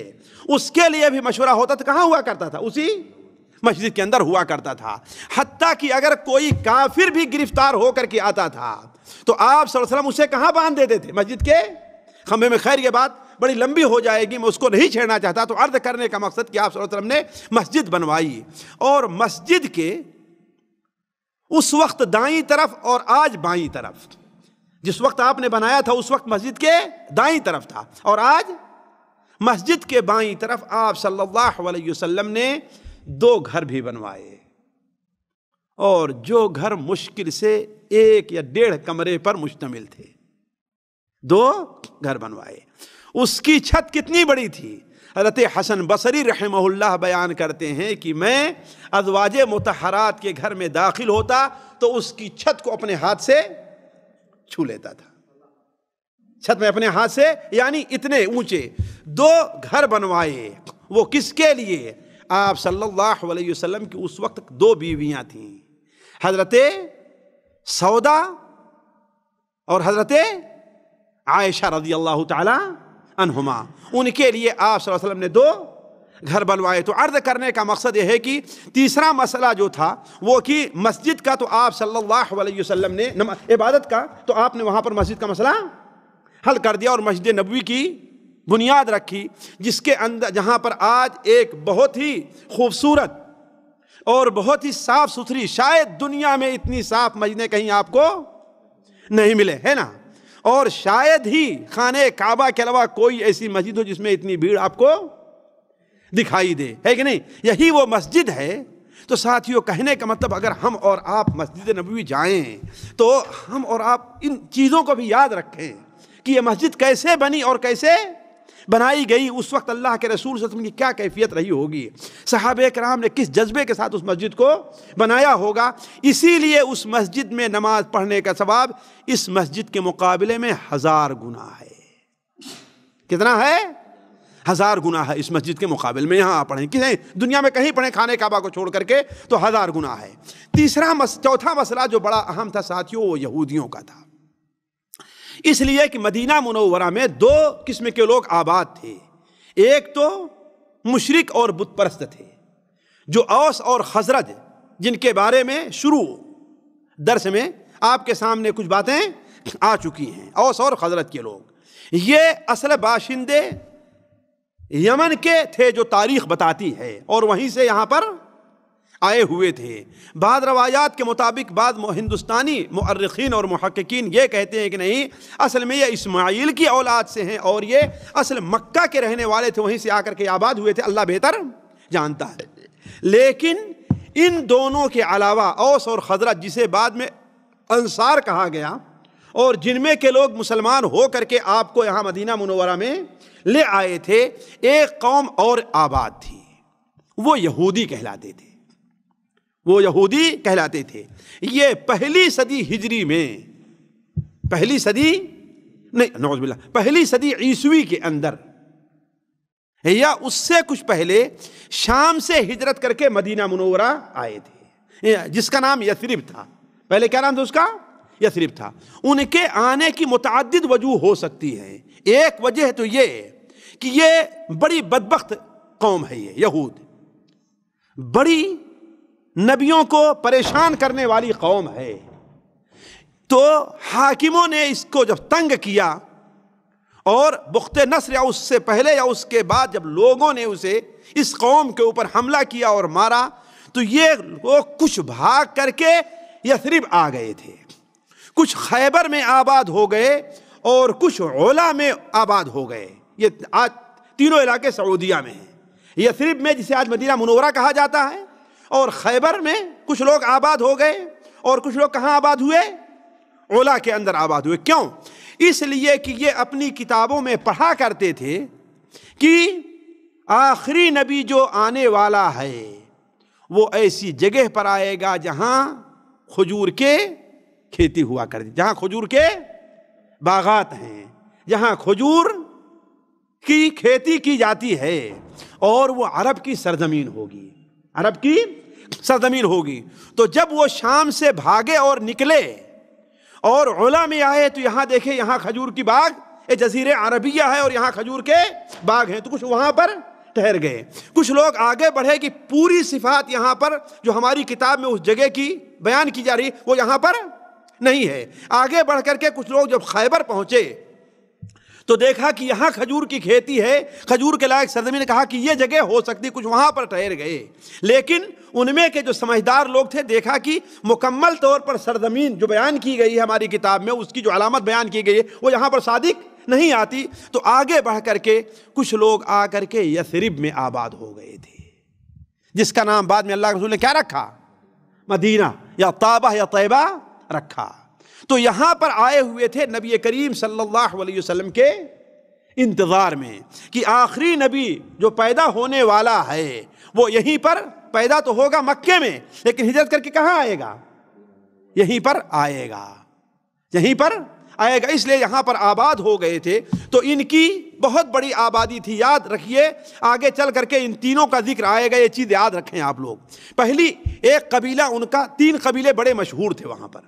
اس کے لیے بھی مشورہ ہوتا تھا کہاں ہوا کرتا تھا اسی مسجد کے اندر ہوا کرتا تھا حتیٰ کی اگر کوئی کافر بھی گرفتار ہو کر کے آتا تھا تو آپ صلی اللہ علیہ وسلم اسے کہاں باندھ دیتے تھے مسجد کے خمبے میں خیر یہ بات بڑی لمبی ہو جائے گی میں اس کو نہیں چھیڑنا چاہتا تو عرض کرنے کا مقصد کہ آپ صلی اللہ علیہ وسلم نے مسجد بنوائی اور مسجد کے اس وقت دائیں طرف اور آج بائیں طرف جس وقت آپ نے بنایا تھا اس وقت مسجد کے دائیں طرف تھا اور آج مسجد کے بائیں طرف آپ صلی اللہ علیہ وسلم نے دو گھر بھی بنوائے اور جو گھر مشکل سے ایک یا ڈیڑھ کمرے پر مشتمل تھے دو گھر بنوائے اس کی چھت کتنی بڑی تھی حضرت حسن بصری رحمہ اللہ بیان کرتے ہیں کہ میں ادواج متحرات کے گھر میں داخل ہوتا تو اس کی چھت کو اپنے ہاتھ سے چھو لیتا تھا چھت میں اپنے ہاتھ سے یعنی اتنے اونچے دو گھر بنوائے وہ کس کے لیے آپ صلی اللہ علیہ وسلم کی اس وقت دو بیویاں تھیں حضرت سودا اور حضرت عائشہ رضی اللہ تعالیٰ انہما ان کے لیے آپ صلی اللہ علیہ وسلم نے دو گھر بنوائے تو عرض کرنے کا مقصد یہ ہے کہ تیسرا مسئلہ جو تھا وہ کہ مسجد کا تو آپ صلی اللہ علیہ وسلم نے عبادت کا تو آپ نے وہاں پر مسجد کا مسئلہ حل کر دیا اور مسجد نبوی کی بنیاد رکھی جس کے اندر جہاں پر آج ایک بہت ہی خوبصورت اور بہت ہی صاف ستھری شاید دنیا میں اتنی صاف مجلیں کہیں آپ کو نہیں ملے ہے نا اور شاید ہی خانہ کعبہ کے علاوہ کوئی ایسی مسجد ہو جس میں اتنی بھیڑ آپ کو دکھائی دے ہے کہ نہیں یہی وہ مسجد ہے تو ساتھیوں کہنے کا مطلب اگر ہم اور آپ مسجد نبوی جائیں تو ہم اور آپ ان چیزوں کو بھی یاد رکھیں کہ یہ مسجد کیسے بنی اور کیسے بنائی گئی اس وقت اللہ کے رسول صلی اللہ علیہ وسلم کی کیا کیفیت رہی ہوگی صحابہ اکرام نے کس جذبے کے ساتھ اس مسجد کو بنایا ہوگا اسی لیے اس مسجد میں نماز پڑھنے کا ثواب اس مسجد کے مقابلے میں ہزار گنا ہے کتنا ہے ہزار گنا ہے اس مسجد کے مقابل میں یہاں پڑھیں کتنے دنیا میں کہیں پڑھیں کھانے کعبہ کو چھوڑ کر کے تو ہزار گنا ہے تیسرا چوتھا مسئلہ جو بڑا اہم تھا ساتھیوں وہ یہودیوں کا تھا اس لیے کہ مدینہ منورہ میں دو قسم کے لوگ آباد تھے ایک تو مشرق اور بت پرست تھے جو اوس اور حضرت جن کے بارے میں شروع درس میں آپ کے سامنے کچھ باتیں آ چکی ہیں اوس اور حضرت کے لوگ یہ اصل باشندے یمن کے تھے جو تاریخ بتاتی ہے اور وہیں سے یہاں پر آئے ہوئے تھے بعض روایات کے مطابق بعد ہندوستانی اور محققین یہ کہتے ہیں کہ نہیں اصل میں یہ اسماعیل کی اولاد سے ہیں اور یہ اصل مکہ کے رہنے والے تھے وہیں سے آ کر کے آباد ہوئے تھے اللہ بہتر جانتا ہے لیکن ان دونوں کے علاوہ اوس اور خضرہ جسے بعد میں انصار کہا گیا اور جن میں کے لوگ مسلمان ہو کر کے آپ کو یہاں مدینہ منورہ میں لے آئے تھے ایک قوم اور آباد تھی وہ یہودی کہلاتے تھے وہ یہودی کہلاتے تھے یہ پہلی صدی ہجری میں پہلی صدی نہیں باللہ پہلی صدی عیسوی کے اندر یا اس سے کچھ پہلے شام سے ہجرت کر کے مدینہ منورہ آئے تھے جس کا نام یثرب تھا پہلے کیا نام تھا اس کا یثرب تھا ان کے آنے کی متعدد وجوہ ہو سکتی ہے ایک وجہ تو یہ کہ یہ بڑی بدبخت قوم ہے یہ یہود بڑی نبیوں کو پریشان کرنے والی قوم ہے تو حاکموں نے اس کو جب تنگ کیا اور بخت نصر یا اس سے پہلے یا اس کے بعد جب لوگوں نے اسے اس قوم کے اوپر حملہ کیا اور مارا تو یہ لوگ کچھ بھاگ کر کے یثرب آ گئے تھے کچھ خیبر میں آباد ہو گئے اور کچھ اولا میں آباد ہو گئے یہ آج تینوں علاقے سعودیہ میں ہیں یثرب میں جسے آج مدینہ منورہ کہا جاتا ہے اور خیبر میں کچھ لوگ آباد ہو گئے اور کچھ لوگ کہاں آباد ہوئے اولا کے اندر آباد ہوئے کیوں اس لیے کہ یہ اپنی کتابوں میں پڑھا کرتے تھے کہ آخری نبی جو آنے والا ہے وہ ایسی جگہ پر آئے گا جہاں کھجور کے کھیتی ہوا کر جہاں کھجور کے باغات ہیں جہاں کھجور کی کھیتی کی جاتی ہے اور وہ عرب کی سرزمین ہوگی عرب کی سرزمین ہوگی تو جب وہ شام سے بھاگے اور نکلے اور اولا میں آئے تو یہاں دیکھیں یہاں کھجور کی باغ یہ جزیر عربیہ ہے اور یہاں کھجور کے باغ ہیں تو کچھ وہاں پر ٹھہر گئے کچھ لوگ آگے بڑھے کہ پوری صفات یہاں پر جو ہماری کتاب میں اس جگہ کی بیان کی جا رہی وہ یہاں پر نہیں ہے آگے بڑھ کر کے کچھ لوگ جب خیبر پہنچے تو دیکھا کہ یہاں کھجور کی کھیتی ہے کھجور کے لائق سرزمین نے کہا کہ یہ جگہ ہو سکتی کچھ وہاں پر ٹھہر گئے لیکن ان میں کے جو سمجھدار لوگ تھے دیکھا کہ مکمل طور پر سردمین جو بیان کی گئی ہے ہماری کتاب میں اس کی جو علامت بیان کی گئی ہے وہ یہاں پر صادق نہیں آتی تو آگے بڑھ کر کے کچھ لوگ آ کر کے یثرب میں آباد ہو گئے تھے جس کا نام بعد میں اللہ کے رسول نے کیا رکھا مدینہ یا تابہ یا طیبہ رکھا تو یہاں پر آئے ہوئے تھے نبی کریم صلی اللہ علیہ وسلم کے انتظار میں کہ آخری نبی جو پیدا ہونے والا ہے وہ یہیں پر پیدا تو ہوگا مکے میں لیکن ہجرت کر کے کہاں آئے گا یہیں پر آئے گا یہیں پر آئے گا اس لیے یہاں پر آباد ہو گئے تھے تو ان کی بہت بڑی آبادی تھی یاد رکھیے آگے چل کر کے ان تینوں کا ذکر آئے گا یہ چیز یاد رکھیں آپ لوگ پہلی ایک قبیلہ ان کا تین قبیلے بڑے مشہور تھے وہاں پر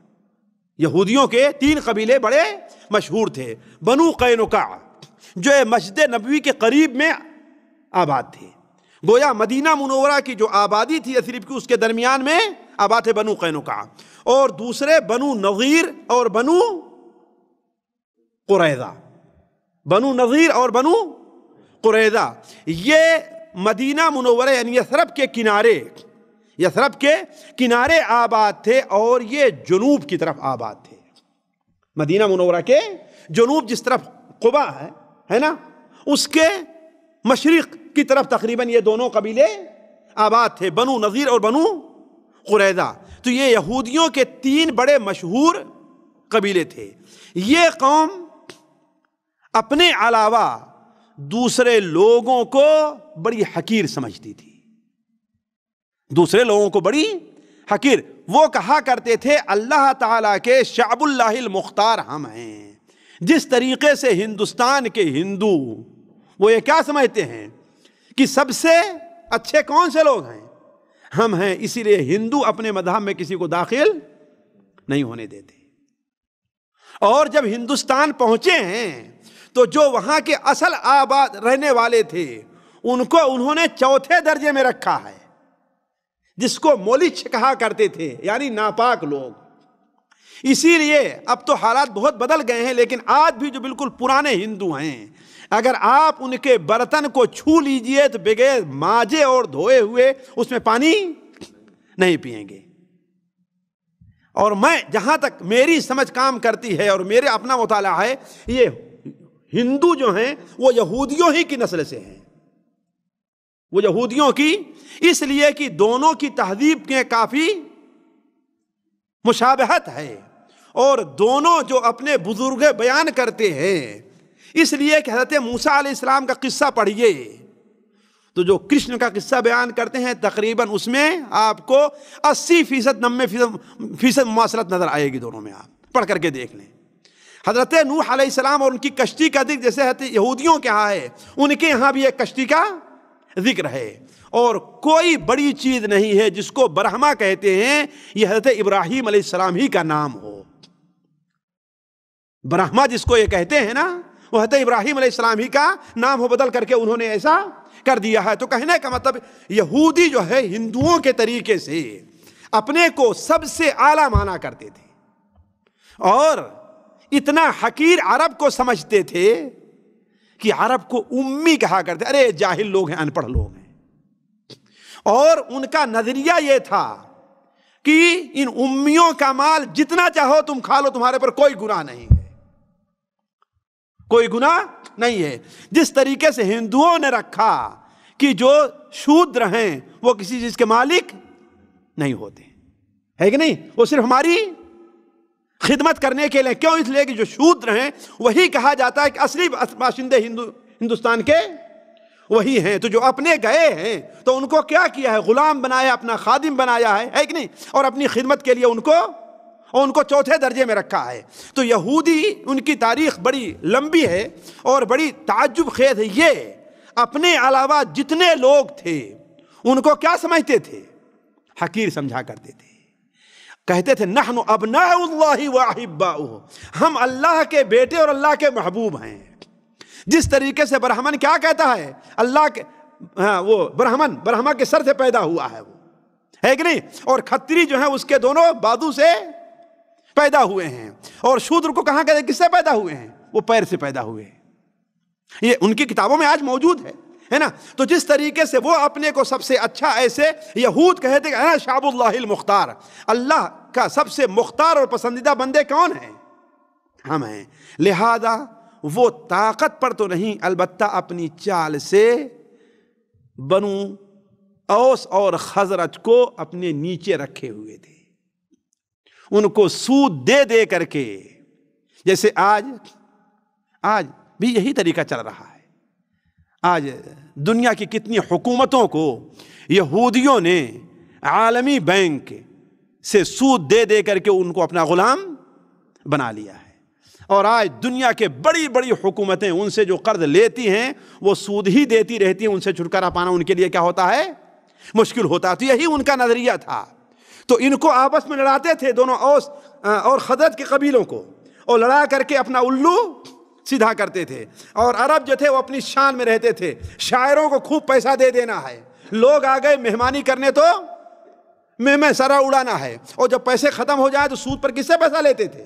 یہودیوں کے تین قبیلے بڑے مشہور تھے بنو قینقع جو مسجد نبوی کے قریب میں آباد تھے گویا مدینہ منورہ کی جو آبادی تھی یا صرف کی اس کے درمیان میں آباد تھے بنو قینقع اور دوسرے بنو نغیر اور بنو قریضہ بنو نظیر اور بنو قریضہ یہ مدینہ منورہ یعنی یثرب کے کنارے یثرب کے کنارے آباد تھے اور یہ جنوب کی طرف آباد تھے مدینہ منورہ کے جنوب جس طرف قبا ہے ہے نا اس کے مشرق کی طرف تقریباً یہ دونوں قبیلے آباد تھے بنو نذیر اور بنو قریضہ تو یہ یہودیوں کے تین بڑے مشہور قبیلے تھے یہ قوم اپنے علاوہ دوسرے لوگوں کو بڑی حقیر سمجھتی تھی دوسرے لوگوں کو بڑی حقیر وہ کہا کرتے تھے اللہ تعالیٰ کے شعب اللہ المختار ہم ہیں جس طریقے سے ہندوستان کے ہندو وہ یہ کیا سمجھتے ہیں کہ سب سے اچھے کون سے لوگ ہیں ہم ہیں اسی لیے ہندو اپنے مذہب میں کسی کو داخل نہیں ہونے دیتے اور جب ہندوستان پہنچے ہیں تو جو وہاں کے اصل آباد رہنے والے تھے ان کو انہوں نے چوتھے درجے میں رکھا ہے جس کو کہا کرتے تھے یعنی ناپاک لوگ اسی لیے اب تو حالات بہت بدل گئے ہیں لیکن آج بھی جو بالکل پرانے ہندو ہیں اگر آپ ان کے برتن کو چھو لیجئے تو بغیر ماجے اور دھوئے ہوئے اس میں پانی نہیں پئیں گے اور میں جہاں تک میری سمجھ کام کرتی ہے اور میرے اپنا مطالعہ ہے یہ ہندو جو ہیں وہ یہودیوں ہی کی نسل سے ہیں وہ یہودیوں کی اس لیے کہ دونوں کی تہذیب کے کافی مشابہت ہے اور دونوں جو اپنے بزرگ بیان کرتے ہیں اس لیے کہ حضرت موسا علیہ السلام کا قصہ پڑھیے تو جو کرشن کا قصہ بیان کرتے ہیں تقریباً اس میں آپ کو اسی فیصد نوے فیصد فیصد مواصلت نظر آئے گی دونوں میں آپ پڑھ کر کے دیکھ لیں حضرت نوح علیہ السلام اور ان کی کشتی کا دکھ جیسے یہودیوں کے ہاں ہے ان کے یہاں بھی ایک کشتی کا ذکر ہے اور کوئی بڑی چیز نہیں ہے جس کو برہما کہتے ہیں یہ حضرت ابراہیم علیہ السلام ہی کا نام ہو برہما جس کو یہ کہتے ہیں نا وہ حضرت ابراہیم علیہ السلام ہی کا نام ہو بدل کر کے انہوں نے ایسا کر دیا ہے تو کہنے کا مطلب یہودی جو ہے ہندوؤں کے طریقے سے اپنے کو سب سے اعلیٰ مانا کرتے تھے اور اتنا حقیر عرب کو سمجھتے تھے کہ عرب کو امی کہا کرتے ارے جاہل لوگ ہیں ان پڑھ لوگ ہیں اور ان کا نظریہ یہ تھا کہ ان امیوں کا مال جتنا چاہو تم کھا لو تمہارے پر کوئی گناہ نہیں ہے کوئی گناہ نہیں ہے جس طریقے سے ہندوؤں نے رکھا کہ جو ہیں وہ کسی چیز کے مالک نہیں ہوتے ہے کہ نہیں وہ صرف ہماری خدمت کرنے کے لیے کیوں اس لیے کہ جو شور ہیں وہی کہا جاتا ہے کہ اصلی باشندے ہندو ہندوستان کے وہی ہیں تو جو اپنے گئے ہیں تو ان کو کیا کیا ہے غلام بنایا اپنا خادم بنایا ہے کہ نہیں اور اپنی خدمت کے لیے ان کو اور ان کو چوتھے درجے میں رکھا ہے تو یہودی ان کی تاریخ بڑی لمبی ہے اور بڑی تعجب خیز ہے یہ اپنے علاوہ جتنے لوگ تھے ان کو کیا سمجھتے تھے حقیر سمجھا کرتے تھے کہتے تھے نحن ابناء اللہ نہ ہم اللہ کے بیٹے اور اللہ کے محبوب ہیں جس طریقے سے برہمن کیا کہتا ہے اللہ کے ہاں، وہ برہمن برہما کے سر سے پیدا ہوا ہے وہ ہے کہ نہیں اور کھتری جو ہیں اس کے دونوں بادو سے پیدا ہوئے ہیں اور شودر کو کہاں کہتے ہیں کس سے پیدا ہوئے ہیں وہ پیر سے پیدا ہوئے ہیں یہ ان کی کتابوں میں آج موجود ہے ہے نا تو جس طریقے سے وہ اپنے کو سب سے اچھا ایسے یہود کہتے شعب اللہ المختار اللہ کا سب سے مختار اور پسندیدہ بندے کون ہیں ہم ہیں لہذا وہ طاقت پر تو نہیں البتہ اپنی چال سے بنو اوس اور خزرت کو اپنے نیچے رکھے ہوئے تھے ان کو سود دے دے کر کے جیسے آج آج بھی یہی طریقہ چل رہا ہے آج دنیا کی کتنی حکومتوں کو یہودیوں نے عالمی بینک سے سود دے دے کر کے ان کو اپنا غلام بنا لیا ہے اور آج دنیا کے بڑی بڑی حکومتیں ان سے جو قرض لیتی ہیں وہ سود ہی دیتی رہتی ہیں ان سے چھٹکارا پانا ان کے لیے کیا ہوتا ہے مشکل ہوتا تو یہی ان کا نظریہ تھا تو ان کو آپس میں لڑاتے تھے دونوں اوس اور خدرت کے قبیلوں کو اور لڑا کر کے اپنا الو سیدھا کرتے تھے اور عرب جو تھے وہ اپنی شان میں رہتے تھے شاعروں کو خوب پیسہ دے دینا ہے لوگ آ گئے مہمانی کرنے تو میں سرا اڑانا ہے اور جب پیسے ختم ہو جائے تو سود پر کس سے پیسہ لیتے تھے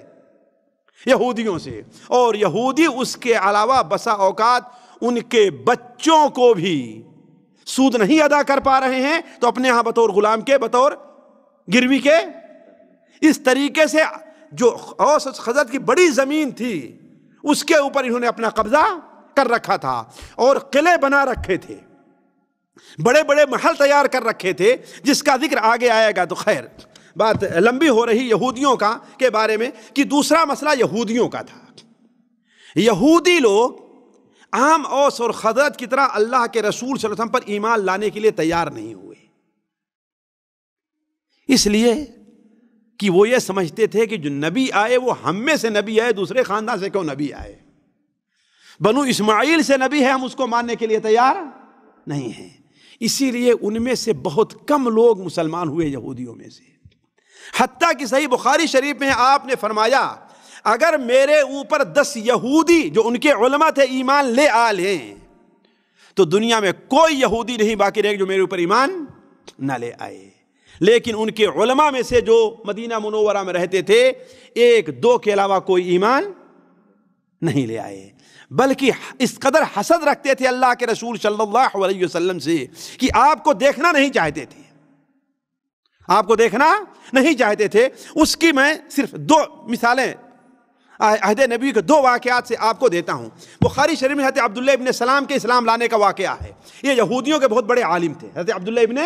یہودیوں سے اور یہودی اس کے علاوہ بسا اوقات ان کے بچوں کو بھی سود نہیں ادا کر پا رہے ہیں تو اپنے ہاں بطور غلام کے بطور گروی کے اس طریقے سے جو خضرت خزرت کی بڑی زمین تھی اس کے اوپر انہوں نے اپنا قبضہ کر رکھا تھا اور قلعے بنا رکھے تھے بڑے بڑے محل تیار کر رکھے تھے جس کا ذکر آگے آئے گا تو خیر بات لمبی ہو رہی یہودیوں کا کے بارے میں کہ دوسرا مسئلہ یہودیوں کا تھا یہودی لوگ عام اوس اور خضرت کی طرح اللہ کے رسول صلی اللہ علیہ وسلم پر ایمان لانے کے لیے تیار نہیں ہوئے اس لیے کہ وہ یہ سمجھتے تھے کہ جو نبی آئے وہ ہم میں سے نبی آئے دوسرے خاندان سے کیوں نبی آئے بنو اسماعیل سے نبی ہے ہم اس کو ماننے کے لیے تیار نہیں ہیں اسی لیے ان میں سے بہت کم لوگ مسلمان ہوئے یہودیوں میں سے حتیٰ کہ صحیح بخاری شریف میں آپ نے فرمایا اگر میرے اوپر دس یہودی جو ان کے علماء تھے ایمان لے آ لیں تو دنیا میں کوئی یہودی نہیں باقی رہے جو میرے اوپر ایمان نہ لے آئے لیکن ان کے علماء میں سے جو مدینہ منورہ میں رہتے تھے ایک دو کے علاوہ کوئی ایمان نہیں لے آئے بلکہ اس قدر حسد رکھتے تھے اللہ کے رسول صلی اللہ علیہ وسلم سے کہ آپ کو دیکھنا نہیں چاہتے تھے آپ کو دیکھنا نہیں چاہتے تھے اس کی میں صرف دو مثالیں عہد نبی کے دو واقعات سے آپ کو دیتا ہوں بخاری شریف میں حضرت عبداللہ ابن سلام کے اسلام لانے کا واقعہ ہے یہ یہودیوں کے بہت بڑے عالم تھے حضرت عبداللہ ابن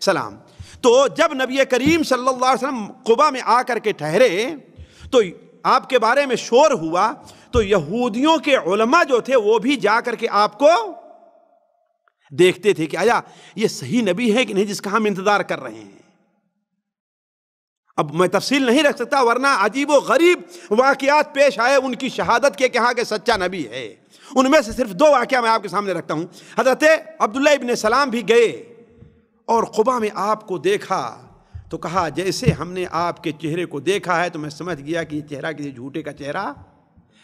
سلام تو جب نبی کریم صلی اللہ علیہ وسلم قبا میں آ کر کے ٹھہرے تو آپ کے بارے میں شور ہوا تو یہودیوں کے علماء جو تھے وہ بھی جا کر کے آپ کو دیکھتے تھے کہ کہ آیا یہ صحیح نبی ہے نہیں جس کا ہم انتظار کر رہے ہیں اب میں تفصیل نہیں رکھ سکتا ورنہ عجیب و غریب واقعات پیش آئے ان کی شہادت کے کہاں سچا نبی ہے ان میں سے صرف دو واقعہ میں آپ کے سامنے رکھتا ہوں حضرت عبداللہ ابن سلام بھی گئے اور قبا میں آپ کو دیکھا تو کہا جیسے ہم نے آپ کے چہرے کو دیکھا ہے تو میں سمجھ گیا کہ یہ چہرہ کسی جھوٹے کا چہرہ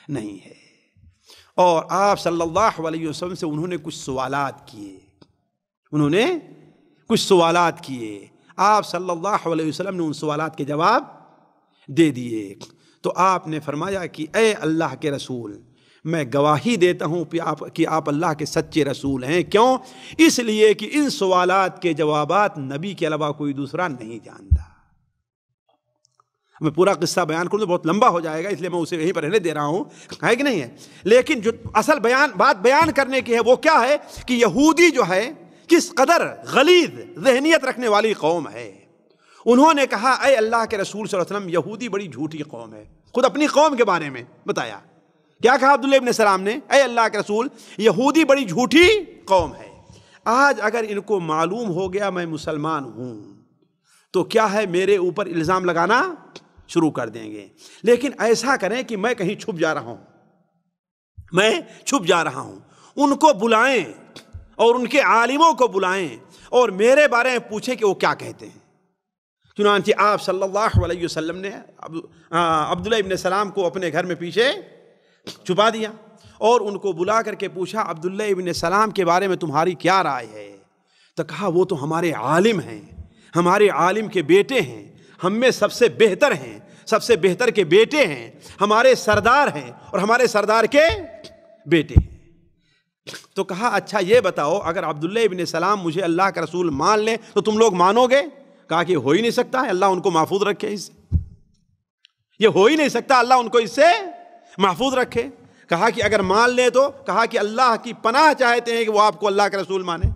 نہیں ہے اور آپ صلی اللہ علیہ وسلم سے انہوں نے کچھ سوالات کیے انہوں نے کچھ سوالات کیے آپ صلی اللہ علیہ وسلم نے ان سوالات کے جواب دے دیے تو آپ نے فرمایا کہ اے اللہ کے رسول میں گواہی دیتا ہوں آپ کہ آپ اللہ کے سچے رسول ہیں کیوں اس لیے کہ ان سوالات کے جوابات نبی کے علاوہ کوئی دوسرا نہیں جانتا میں پورا قصہ بیان کروں تو بہت لمبا ہو جائے گا اس لیے میں اسے یہیں پر رہنے دے رہا ہوں ہے کہ نہیں ہے لیکن جو اصل بیان بات بیان کرنے کی ہے وہ کیا ہے کہ یہودی جو ہے کس قدر غلید ذہنیت رکھنے والی قوم ہے انہوں نے کہا اے اللہ کے رسول صلی اللہ علیہ وسلم یہودی بڑی جھوٹی قوم ہے خود اپنی قوم کے بارے میں بتایا کیا کہا عبداللہ ابن السلام نے اے اللہ کے رسول یہودی بڑی جھوٹی قوم ہے آج اگر ان کو معلوم ہو گیا میں مسلمان ہوں تو کیا ہے میرے اوپر الزام لگانا شروع کر دیں گے لیکن ایسا کریں کہ میں کہیں چھپ جا رہا ہوں میں چھپ جا رہا ہوں ان کو بلائیں اور ان کے عالموں کو بلائیں اور میرے بارے میں پوچھیں کہ وہ کیا کہتے ہیں چنانچہ آپ صلی اللہ علیہ وسلم نے عبداللہ ابن السلام کو اپنے گھر میں پیچھے چھپا دیا اور ان کو بلا کر کے پوچھا عبداللہ ابن سلام کے بارے میں تمہاری کیا رائے ہے تو کہا وہ تو ہمارے عالم ہیں ہمارے عالم کے بیٹے ہیں ہم میں سب سے بہتر ہیں سب سے بہتر کے بیٹے ہیں ہمارے سردار ہیں اور ہمارے سردار کے بیٹے ہیں تو کہا اچھا یہ بتاؤ اگر عبداللہ ابن سلام مجھے اللہ کا رسول مان لے تو تم لوگ مانو گے کہا کہ ہو ہی نہیں سکتا ہے اللہ ان کو محفوظ رکھے اس سے یہ ہو ہی نہیں سکتا اللہ ان کو اس سے محفوظ رکھے کہا کہ اگر مان لے تو کہا کہ اللہ کی پناہ چاہتے ہیں کہ وہ آپ کو اللہ کے رسول مانے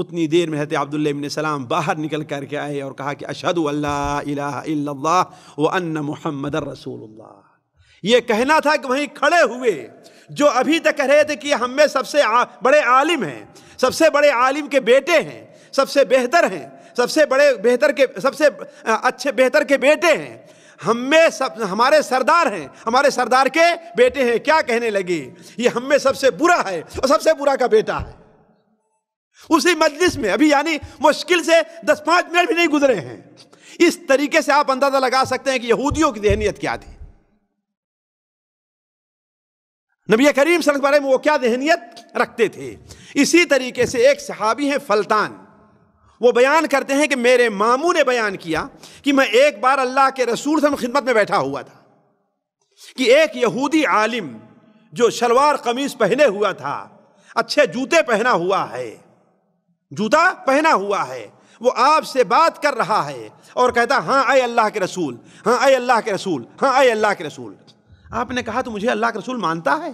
اتنی دیر میں حضرت عبداللہ ابن السلام باہر نکل کر کے آئے اور کہا کہ اشہد اللہ الہ الا اللہ و ان محمد رسول اللہ یہ کہنا تھا کہ وہیں کھڑے ہوئے جو ابھی تک کہہ رہے تھے کہ ہم میں سب سے بڑے عالم ہیں سب سے بڑے عالم کے بیٹے ہیں سب سے بہتر ہیں سب سے بڑے بہتر کے سب سے اچھے بہتر کے بیٹے ہیں میں سب ہمارے سردار ہیں ہمارے سردار کے بیٹے ہیں کیا کہنے لگے یہ ہم میں سب سے برا ہے اور سب سے برا کا بیٹا ہے اسی مجلس میں ابھی یعنی مشکل سے دس پانچ منٹ بھی نہیں گزرے ہیں اس طریقے سے آپ اندازہ لگا سکتے ہیں کہ یہودیوں کی ذہنیت کیا تھی نبی کریم صلی اللہ علیہ وسلم وہ کیا ذہنیت رکھتے تھے اسی طریقے سے ایک صحابی ہیں فلطان وہ بیان کرتے ہیں کہ میرے ماموں نے بیان کیا کہ میں ایک بار اللہ کے رسول سے خدمت میں بیٹھا ہوا تھا کہ ایک یہودی عالم جو شلوار قمیص پہنے ہوا تھا اچھے جوتے پہنا ہوا ہے جوتا پہنا ہوا ہے وہ آپ سے بات کر رہا ہے اور کہتا ہاں اے اللہ کے رسول ہاں اے اللہ کے رسول ہاں اے اللہ کے رسول آپ نے کہا تو مجھے اللہ کے رسول مانتا ہے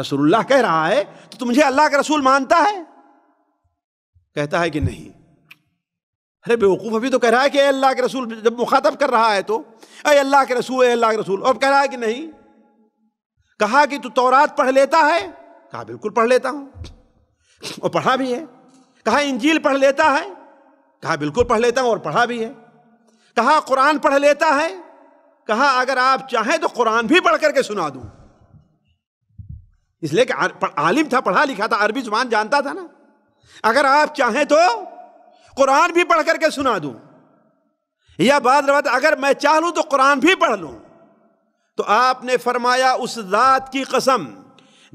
رسول اللہ کہہ رہا ہے تو مجھے اللہ کا رسول مانتا ہے کہتا ہے کہ نہیں ارے بے وقوف ابھی تو کہہ رہا ہے کہ اے اللہ کے رسول جب مخاطب کر رہا ہے تو اے اللہ کے رسول اے اللہ کے رسول اور کہہ رہا ہے کہ نہیں کہا کہ تو تورات پڑھ لیتا ہے کہا بالکل پڑھ لیتا ہوں اور پڑھا بھی ہے کہا انجیل پڑھ لیتا ہے کہا بالکل پڑھ لیتا ہوں اور پڑھا بھی ہے کہا قرآن پڑھ لیتا ہے کہا اگر آپ چاہیں تو قرآن بھی پڑھ کر کے سنا دوں اس لیے کہ عالم تھا پڑھا لکھا تھا عربی زبان جانتا تھا نا اگر آپ چاہیں تو قرآن بھی پڑھ کر کے سنا دوں یا بعض روایت اگر میں چاہ لوں تو قرآن بھی پڑھ لوں تو آپ نے فرمایا اس ذات کی قسم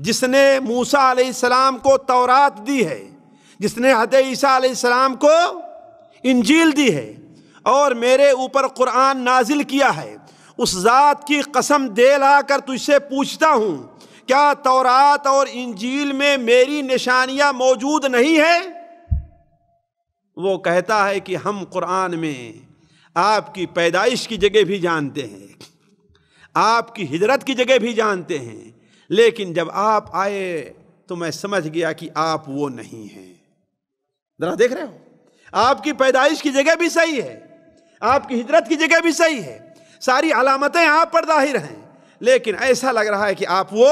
جس نے موسا علیہ السلام کو تورات دی ہے جس نے حد عیسیٰ علیہ السلام کو انجیل دی ہے اور میرے اوپر قرآن نازل کیا ہے اس ذات کی قسم دے لا کر تجھ سے پوچھتا ہوں کیا تورات اور انجیل میں میری نشانیاں موجود نہیں ہیں وہ کہتا ہے کہ ہم قرآن میں آپ کی پیدائش کی جگہ بھی جانتے ہیں آپ کی ہجرت کی جگہ بھی جانتے ہیں لیکن جب آپ آئے تو میں سمجھ گیا کہ آپ وہ نہیں ہیں ذرا دیکھ رہے ہو آپ کی پیدائش کی جگہ بھی صحیح ہے آپ کی ہجرت کی جگہ بھی صحیح ہے ساری علامتیں آپ پر ظاہر ہیں لیکن ایسا لگ رہا ہے کہ آپ وہ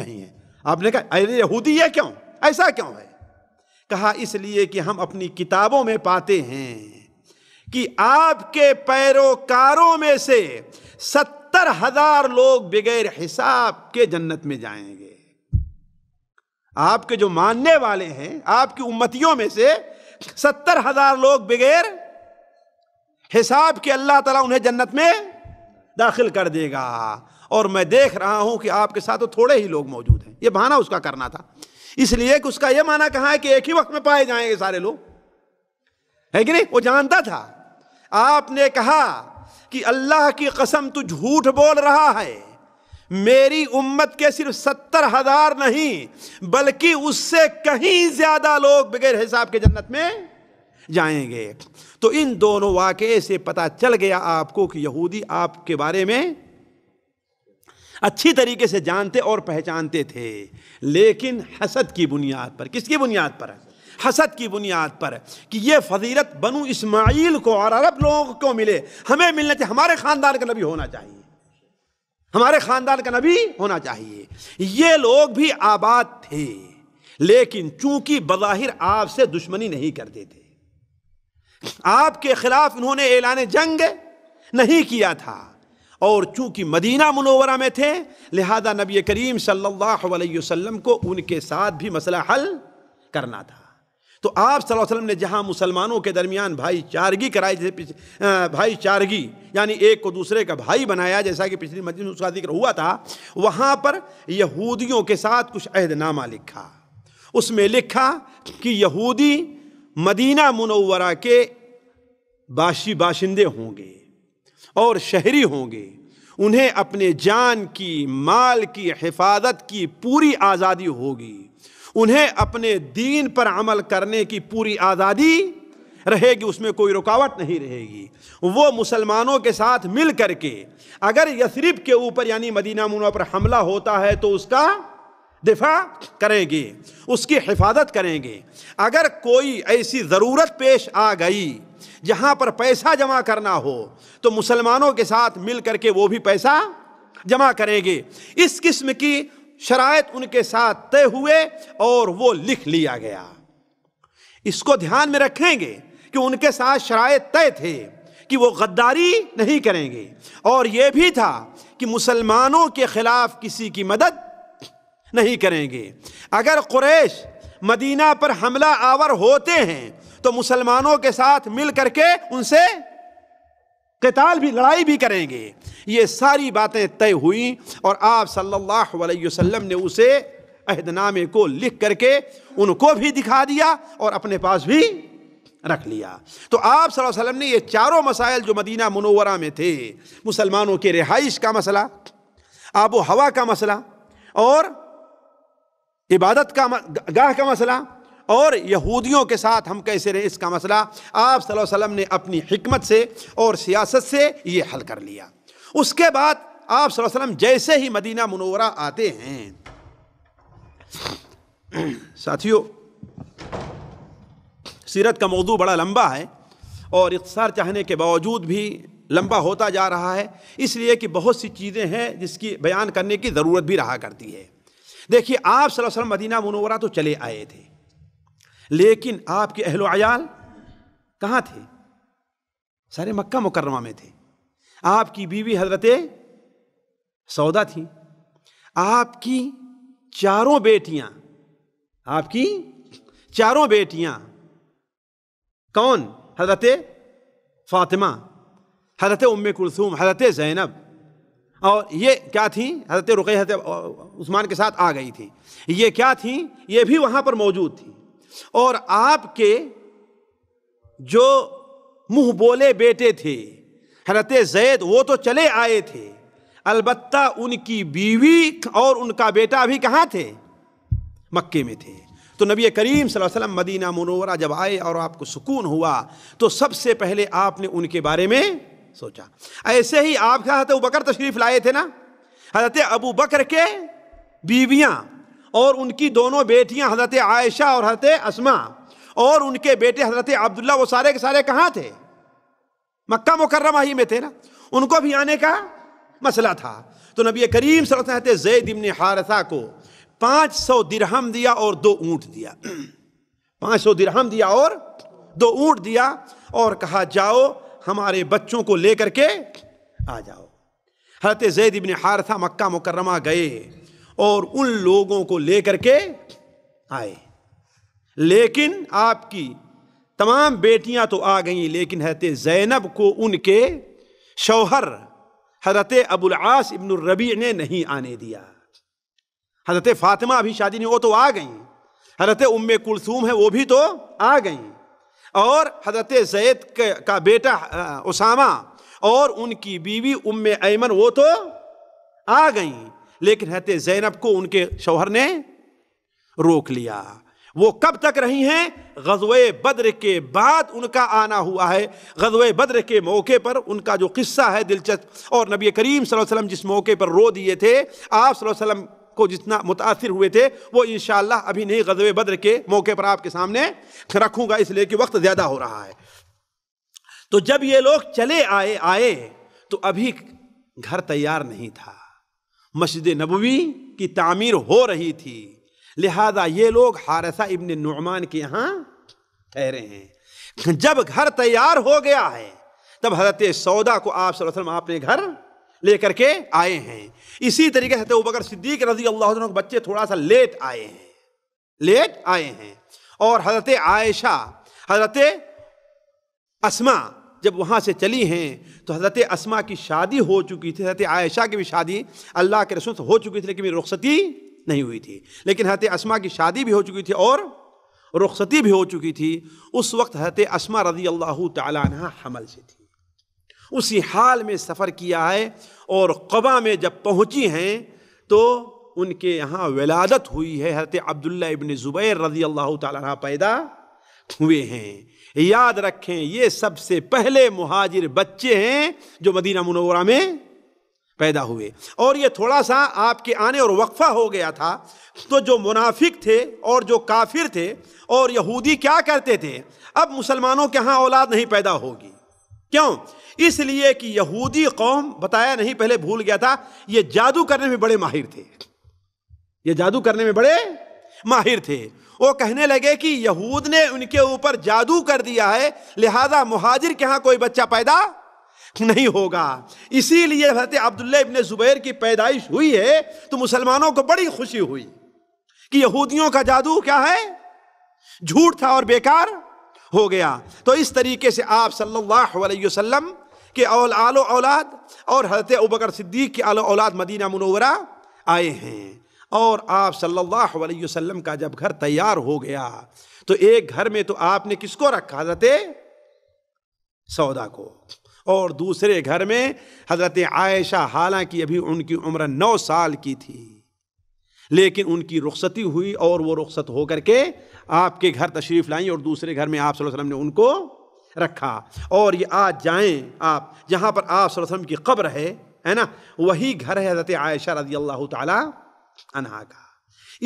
نہیں ہے آپ نے کہا یہودی کیوں ایسا کیوں ہے کہا اس لیے کہ ہم اپنی کتابوں میں پاتے ہیں کہ آپ کے پیروکاروں میں سے ستر ہزار لوگ بغیر حساب کے جنت میں جائیں گے آپ کے جو ماننے والے ہیں آپ کی امتیوں میں سے ستر ہزار لوگ بغیر حساب کے اللہ تعالیٰ انہیں جنت میں داخل کر دے گا اور میں دیکھ رہا ہوں کہ آپ کے ساتھ تھوڑے ہی لوگ موجود ہیں یہ بہانہ اس کا کرنا تھا اس لیے کہ اس کا یہ معنی کہا ہے کہ ایک ہی وقت میں پائے جائیں گے سارے لوگ ہے نہیں وہ جانتا تھا آپ نے کہا کہ اللہ کی قسم تو جھوٹ بول رہا ہے میری امت کے صرف ستر ہزار نہیں بلکہ اس سے کہیں زیادہ لوگ بغیر حساب کے جنت میں جائیں گے تو ان دونوں واقعے سے پتا چل گیا آپ کو کہ یہودی آپ کے بارے میں اچھی طریقے سے جانتے اور پہچانتے تھے لیکن حسد کی بنیاد پر کس کی بنیاد پر ہے حسد کی بنیاد پر کہ یہ فضیلت بنو اسماعیل کو اور عرب لوگوں کو ملے ہمیں ملنا چاہیے ہمارے خاندان کا نبی ہونا چاہیے ہمارے خاندان کا نبی ہونا چاہیے یہ لوگ بھی آباد تھے لیکن چونکہ بظاہر آپ سے دشمنی نہیں کرتے تھے آپ کے خلاف انہوں نے اعلان جنگ نہیں کیا تھا اور چونکہ مدینہ منورہ میں تھے لہذا نبی کریم صلی اللہ علیہ وسلم کو ان کے ساتھ بھی مسئلہ حل کرنا تھا تو آپ صلی اللہ علیہ وسلم نے جہاں مسلمانوں کے درمیان بھائی چارگی کرائی جیسے بھائی چارگی یعنی ایک کو دوسرے کا بھائی بنایا جیسا کہ پچھلی اس کا ذکر ہوا تھا وہاں پر یہودیوں کے ساتھ کچھ عہد نامہ لکھا اس میں لکھا کہ یہودی مدینہ منورہ کے باشی باشندے ہوں گے اور شہری ہوں گے انہیں اپنے جان کی مال کی حفاظت کی پوری آزادی ہوگی انہیں اپنے دین پر عمل کرنے کی پوری آزادی رہے گی اس میں کوئی رکاوٹ نہیں رہے گی وہ مسلمانوں کے ساتھ مل کر کے اگر یثرب کے اوپر یعنی مدینہ منور پر حملہ ہوتا ہے تو اس کا دفاع کریں گے اس کی حفاظت کریں گے اگر کوئی ایسی ضرورت پیش آ گئی جہاں پر پیسہ جمع کرنا ہو تو مسلمانوں کے ساتھ مل کر کے وہ بھی پیسہ جمع کریں گے اس قسم کی شرائط ان کے ساتھ طے ہوئے اور وہ لکھ لیا گیا اس کو دھیان میں رکھیں گے کہ ان کے ساتھ شرائط طے تھے کہ وہ غداری نہیں کریں گے اور یہ بھی تھا کہ مسلمانوں کے خلاف کسی کی مدد نہیں کریں گے اگر قریش مدینہ پر حملہ آور ہوتے ہیں تو مسلمانوں کے ساتھ مل کر کے ان سے قتال بھی لڑائی بھی کریں گے یہ ساری باتیں طے ہوئیں اور آپ صلی اللہ علیہ وسلم نے اسے عہد نامے کو لکھ کر کے ان کو بھی دکھا دیا اور اپنے پاس بھی رکھ لیا تو آپ صلی اللہ علیہ وسلم نے یہ چاروں مسائل جو مدینہ منورہ میں تھے مسلمانوں کے رہائش کا مسئلہ آب و ہوا کا مسئلہ اور عبادت کا گاہ کا مسئلہ اور یہودیوں کے ساتھ ہم کیسے رہے اس کا مسئلہ آپ صلی اللہ علیہ وسلم نے اپنی حکمت سے اور سیاست سے یہ حل کر لیا اس کے بعد آپ صلی اللہ علیہ وسلم جیسے ہی مدینہ منورہ آتے ہیں ساتھیوں سیرت کا موضوع بڑا لمبا ہے اور اختصار چاہنے کے باوجود بھی لمبا ہوتا جا رہا ہے اس لیے کہ بہت سی چیزیں ہیں جس کی بیان کرنے کی ضرورت بھی رہا کرتی ہے آپ صلی اللہ علیہ وسلم مدینہ منورہ تو چلے آئے تھے لیکن آپ کے اہل و عیال کہاں تھے سارے مکہ مکرمہ میں تھے آپ کی بیوی حضرت سودا تھی آپ کی چاروں بیٹیاں آپ کی چاروں بیٹیاں کون حضرت فاطمہ حضرت ام کلثوم حضرت زینب اور یہ کیا تھیں حضرت رقی عثمان کے ساتھ آ گئی تھی یہ کیا تھیں یہ بھی وہاں پر موجود تھیں اور آپ کے جو منہ بولے بیٹے تھے حضرت زید وہ تو چلے آئے تھے البتہ ان کی بیوی اور ان کا بیٹا بھی کہاں تھے مکے میں تھے تو نبی کریم صلی اللہ علیہ وسلم مدینہ منورہ جب آئے اور آپ کو سکون ہوا تو سب سے پہلے آپ نے ان کے بارے میں سوچا ایسے ہی آپ کا حضرت بکر تشریف لائے تھے نا حضرت ابو بکر کے بیویاں اور ان کی دونوں بیٹیاں حضرت عائشہ اور حضرت اسما اور ان کے بیٹے حضرت عبداللہ وہ سارے سارے کے کہاں تھے مکہ مکرمہ ہی میں تھے نا ان کو بھی آنے کا مسئلہ تھا تو نبی کریم صلی اللہ علیہ وسلم زید ابن حارثہ کو پانچ سو درہم دیا اور دو اونٹ دیا پانچ سو درہم دیا اور دو اونٹ دیا اور کہا جاؤ ہمارے بچوں کو لے کر کے آ جاؤ حضرت زید ابن حارثہ مکہ مکرمہ گئے اور ان لوگوں کو لے کر کے آئے لیکن آپ کی تمام بیٹیاں تو آ گئیں لیکن حضرت زینب کو ان کے شوہر حضرت ابو العاص ابن الربیع نے نہیں آنے دیا حضرت فاطمہ بھی شادی نہیں وہ تو آ گئیں حضرت ام کلثوم ہے وہ بھی تو آ گئیں اور حضرت زید کا بیٹا اسامہ اور ان کی بیوی ام ایمن وہ تو آ گئیں لیکن حضرت زینب کو ان کے شوہر نے روک لیا وہ کب تک رہی ہیں غزوہ بدر کے بعد ان کا آنا ہوا ہے غزوہ بدر کے موقع پر ان کا جو قصہ ہے دلچسپ اور نبی کریم صلی اللہ علیہ وسلم جس موقع پر رو دیے تھے آپ صلی اللہ علیہ وسلم کو جتنا متاثر ہوئے تھے وہ انشاءاللہ ابھی نہیں غزو بدر کے موقع پر آپ کے سامنے رکھوں گا اس لیے کہ وقت زیادہ ہو رہا ہے تو جب یہ لوگ چلے آئے آئے تو ابھی گھر تیار نہیں تھا مسجد نبوی کی تعمیر ہو رہی تھی لہذا یہ لوگ حارثہ ابن نعمان کے یہاں ٹھہرے ہیں جب گھر تیار ہو گیا ہے تب حضرت سودا کو آپ صلی اللہ علیہ وسلم آپ نے گھر لے کر کے آئے ہیں اسی طریقے سے بکر صدیق رضی اللہ عنہ کے بچے تھوڑا سا لیٹ آئے ہیں لیٹ آئے ہیں اور حضرت عائشہ حضرت اسما جب وہاں سے چلی ہیں تو حضرت اسما کی شادی ہو چکی تھی حضرت عائشہ کی بھی شادی اللہ کے رسول سے ہو چکی تھی لیکن رخصتی نہیں ہوئی تھی لیکن حضرت اسما کی شادی بھی ہو چکی تھی اور رخصتی بھی ہو چکی تھی اس وقت حضرت اسما رضی اللہ تعالیٰ عنہ حمل سے تھی اسی حال میں سفر کیا ہے اور قبا میں جب پہنچی ہیں تو ان کے یہاں ولادت ہوئی ہے حضرت عبداللہ ابن زبیر رضی اللہ تعالیٰ عنہ پیدا ہوئے ہیں یاد رکھیں یہ سب سے پہلے مہاجر بچے ہیں جو مدینہ منورہ میں پیدا ہوئے اور یہ تھوڑا سا آپ کے آنے اور وقفہ ہو گیا تھا تو جو منافق تھے اور جو کافر تھے اور یہودی کیا کرتے تھے اب مسلمانوں کے ہاں اولاد نہیں پیدا ہوگی کیوں اس لیے کہ یہودی قوم بتایا نہیں پہلے بھول گیا تھا یہ جادو کرنے میں بڑے ماہر تھے یہ جادو کرنے میں بڑے ماہر تھے وہ کہنے لگے کہ یہود نے ان کے اوپر جادو کر دیا ہے لہذا مہاجر کے ہاں کوئی بچہ پیدا نہیں ہوگا اسی لیے حضرت عبداللہ ابن زبیر کی پیدائش ہوئی ہے تو مسلمانوں کو بڑی خوشی ہوئی کہ یہودیوں کا جادو کیا ہے جھوٹ تھا اور بیکار ہو گیا تو اس طریقے سے آپ صلی اللہ علیہ وسلم اول آل و اولاد اور حضرت ابکر صدیق کے آل و اولاد مدینہ منورہ آئے ہیں اور آپ صلی اللہ علیہ وسلم کا جب گھر تیار ہو گیا تو ایک گھر میں تو آپ نے کس کو رکھا حضرت سودا کو اور دوسرے گھر میں حضرت عائشہ حالانکہ ابھی ان کی عمر نو سال کی تھی لیکن ان کی رخصتی ہوئی اور وہ رخصت ہو کر کے آپ کے گھر تشریف لائیں اور دوسرے گھر میں آپ صلی اللہ علیہ وسلم نے ان کو رکھا اور یہ آج جائیں آپ جہاں پر آپ وسلم کی قبر ہے ہے نا وہی گھر ہے حضرت عائشہ رضی اللہ تعالیٰ عنہ کا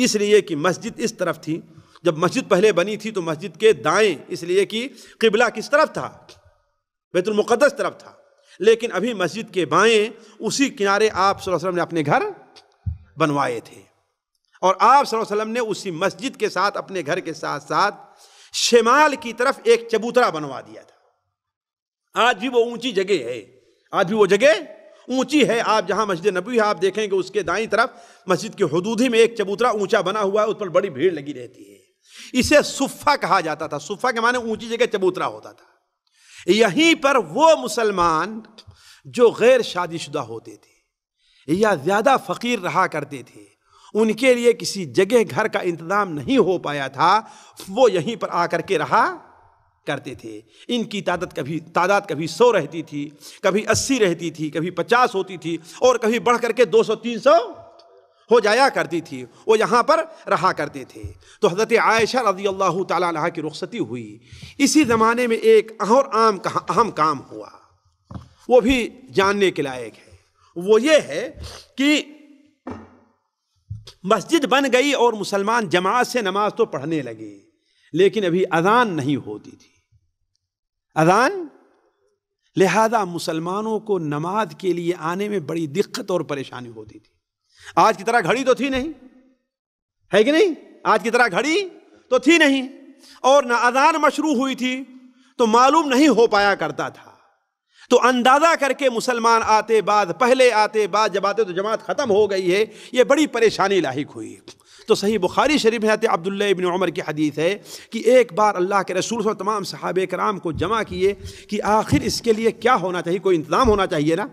اس لیے کہ مسجد اس طرف تھی جب مسجد پہلے بنی تھی تو مسجد کے دائیں اس لیے کہ قبلہ کس طرف تھا بیت المقدس طرف تھا لیکن ابھی مسجد کے بائیں اسی کنارے آپ صلی اللہ علیہ وسلم نے اپنے گھر بنوائے تھے اور آپ صلی اللہ علیہ وسلم نے اسی مسجد کے ساتھ اپنے گھر کے ساتھ ساتھ شمال کی طرف ایک چبوترا بنوا دیا تھا آج بھی وہ اونچی جگہ ہے آج بھی وہ جگہ اونچی ہے آپ جہاں مسجد نبوی ہے آپ دیکھیں گے اس کے دائیں طرف مسجد حدود ہی میں ایک اونچا بنا ہوا ہے اس پر بڑی بھیڑ لگی رہتی ہے اسے صفہ کہا جاتا تھا صفہ کے معنی اونچی جگہ چبوترا ہوتا تھا یہیں پر وہ مسلمان جو غیر شادی شدہ ہوتے تھے یا زیادہ فقیر رہا کرتے تھے ان کے لیے کسی جگہ گھر کا انتظام نہیں ہو پایا تھا وہ یہیں پر آ کر کے رہا کرتے تھے ان کی تعداد کبھی تعداد کبھی سو رہتی تھی کبھی اسی رہتی تھی کبھی پچاس ہوتی تھی اور کبھی بڑھ کر کے دو سو تین سو ہو جایا کرتی تھی وہ یہاں پر رہا کرتے تھے تو حضرت عائشہ رضی اللہ تعالیٰ عنہ کی رخصتی ہوئی اسی زمانے میں ایک اور عام اہم کام ہوا وہ بھی جاننے کے لائق ہے وہ یہ ہے کہ مسجد بن گئی اور مسلمان جماعت سے نماز تو پڑھنے لگے لیکن ابھی اذان نہیں ہوتی تھی اذان لہذا مسلمانوں کو نماز کے لیے آنے میں بڑی دقت اور پریشانی ہوتی تھی آج کی طرح گھڑی تو تھی نہیں ہے کہ نہیں آج کی طرح گھڑی تو تھی نہیں اور نہ اذان مشروع ہوئی تھی تو معلوم نہیں ہو پایا کرتا تھا تو اندازہ کر کے مسلمان آتے بعد پہلے آتے بعد جب آتے تو جماعت ختم ہو گئی ہے یہ بڑی پریشانی لاحق ہوئی تو صحیح بخاری شریف عبداللہ ابن عمر کی حدیث ہے کہ ایک بار اللہ کے رسول صلی اللہ علیہ وسلم تمام صحابہ کرام کو جمع کیے کہ آخر اس کے لیے کیا ہونا چاہیے کوئی انتظام ہونا چاہیے نا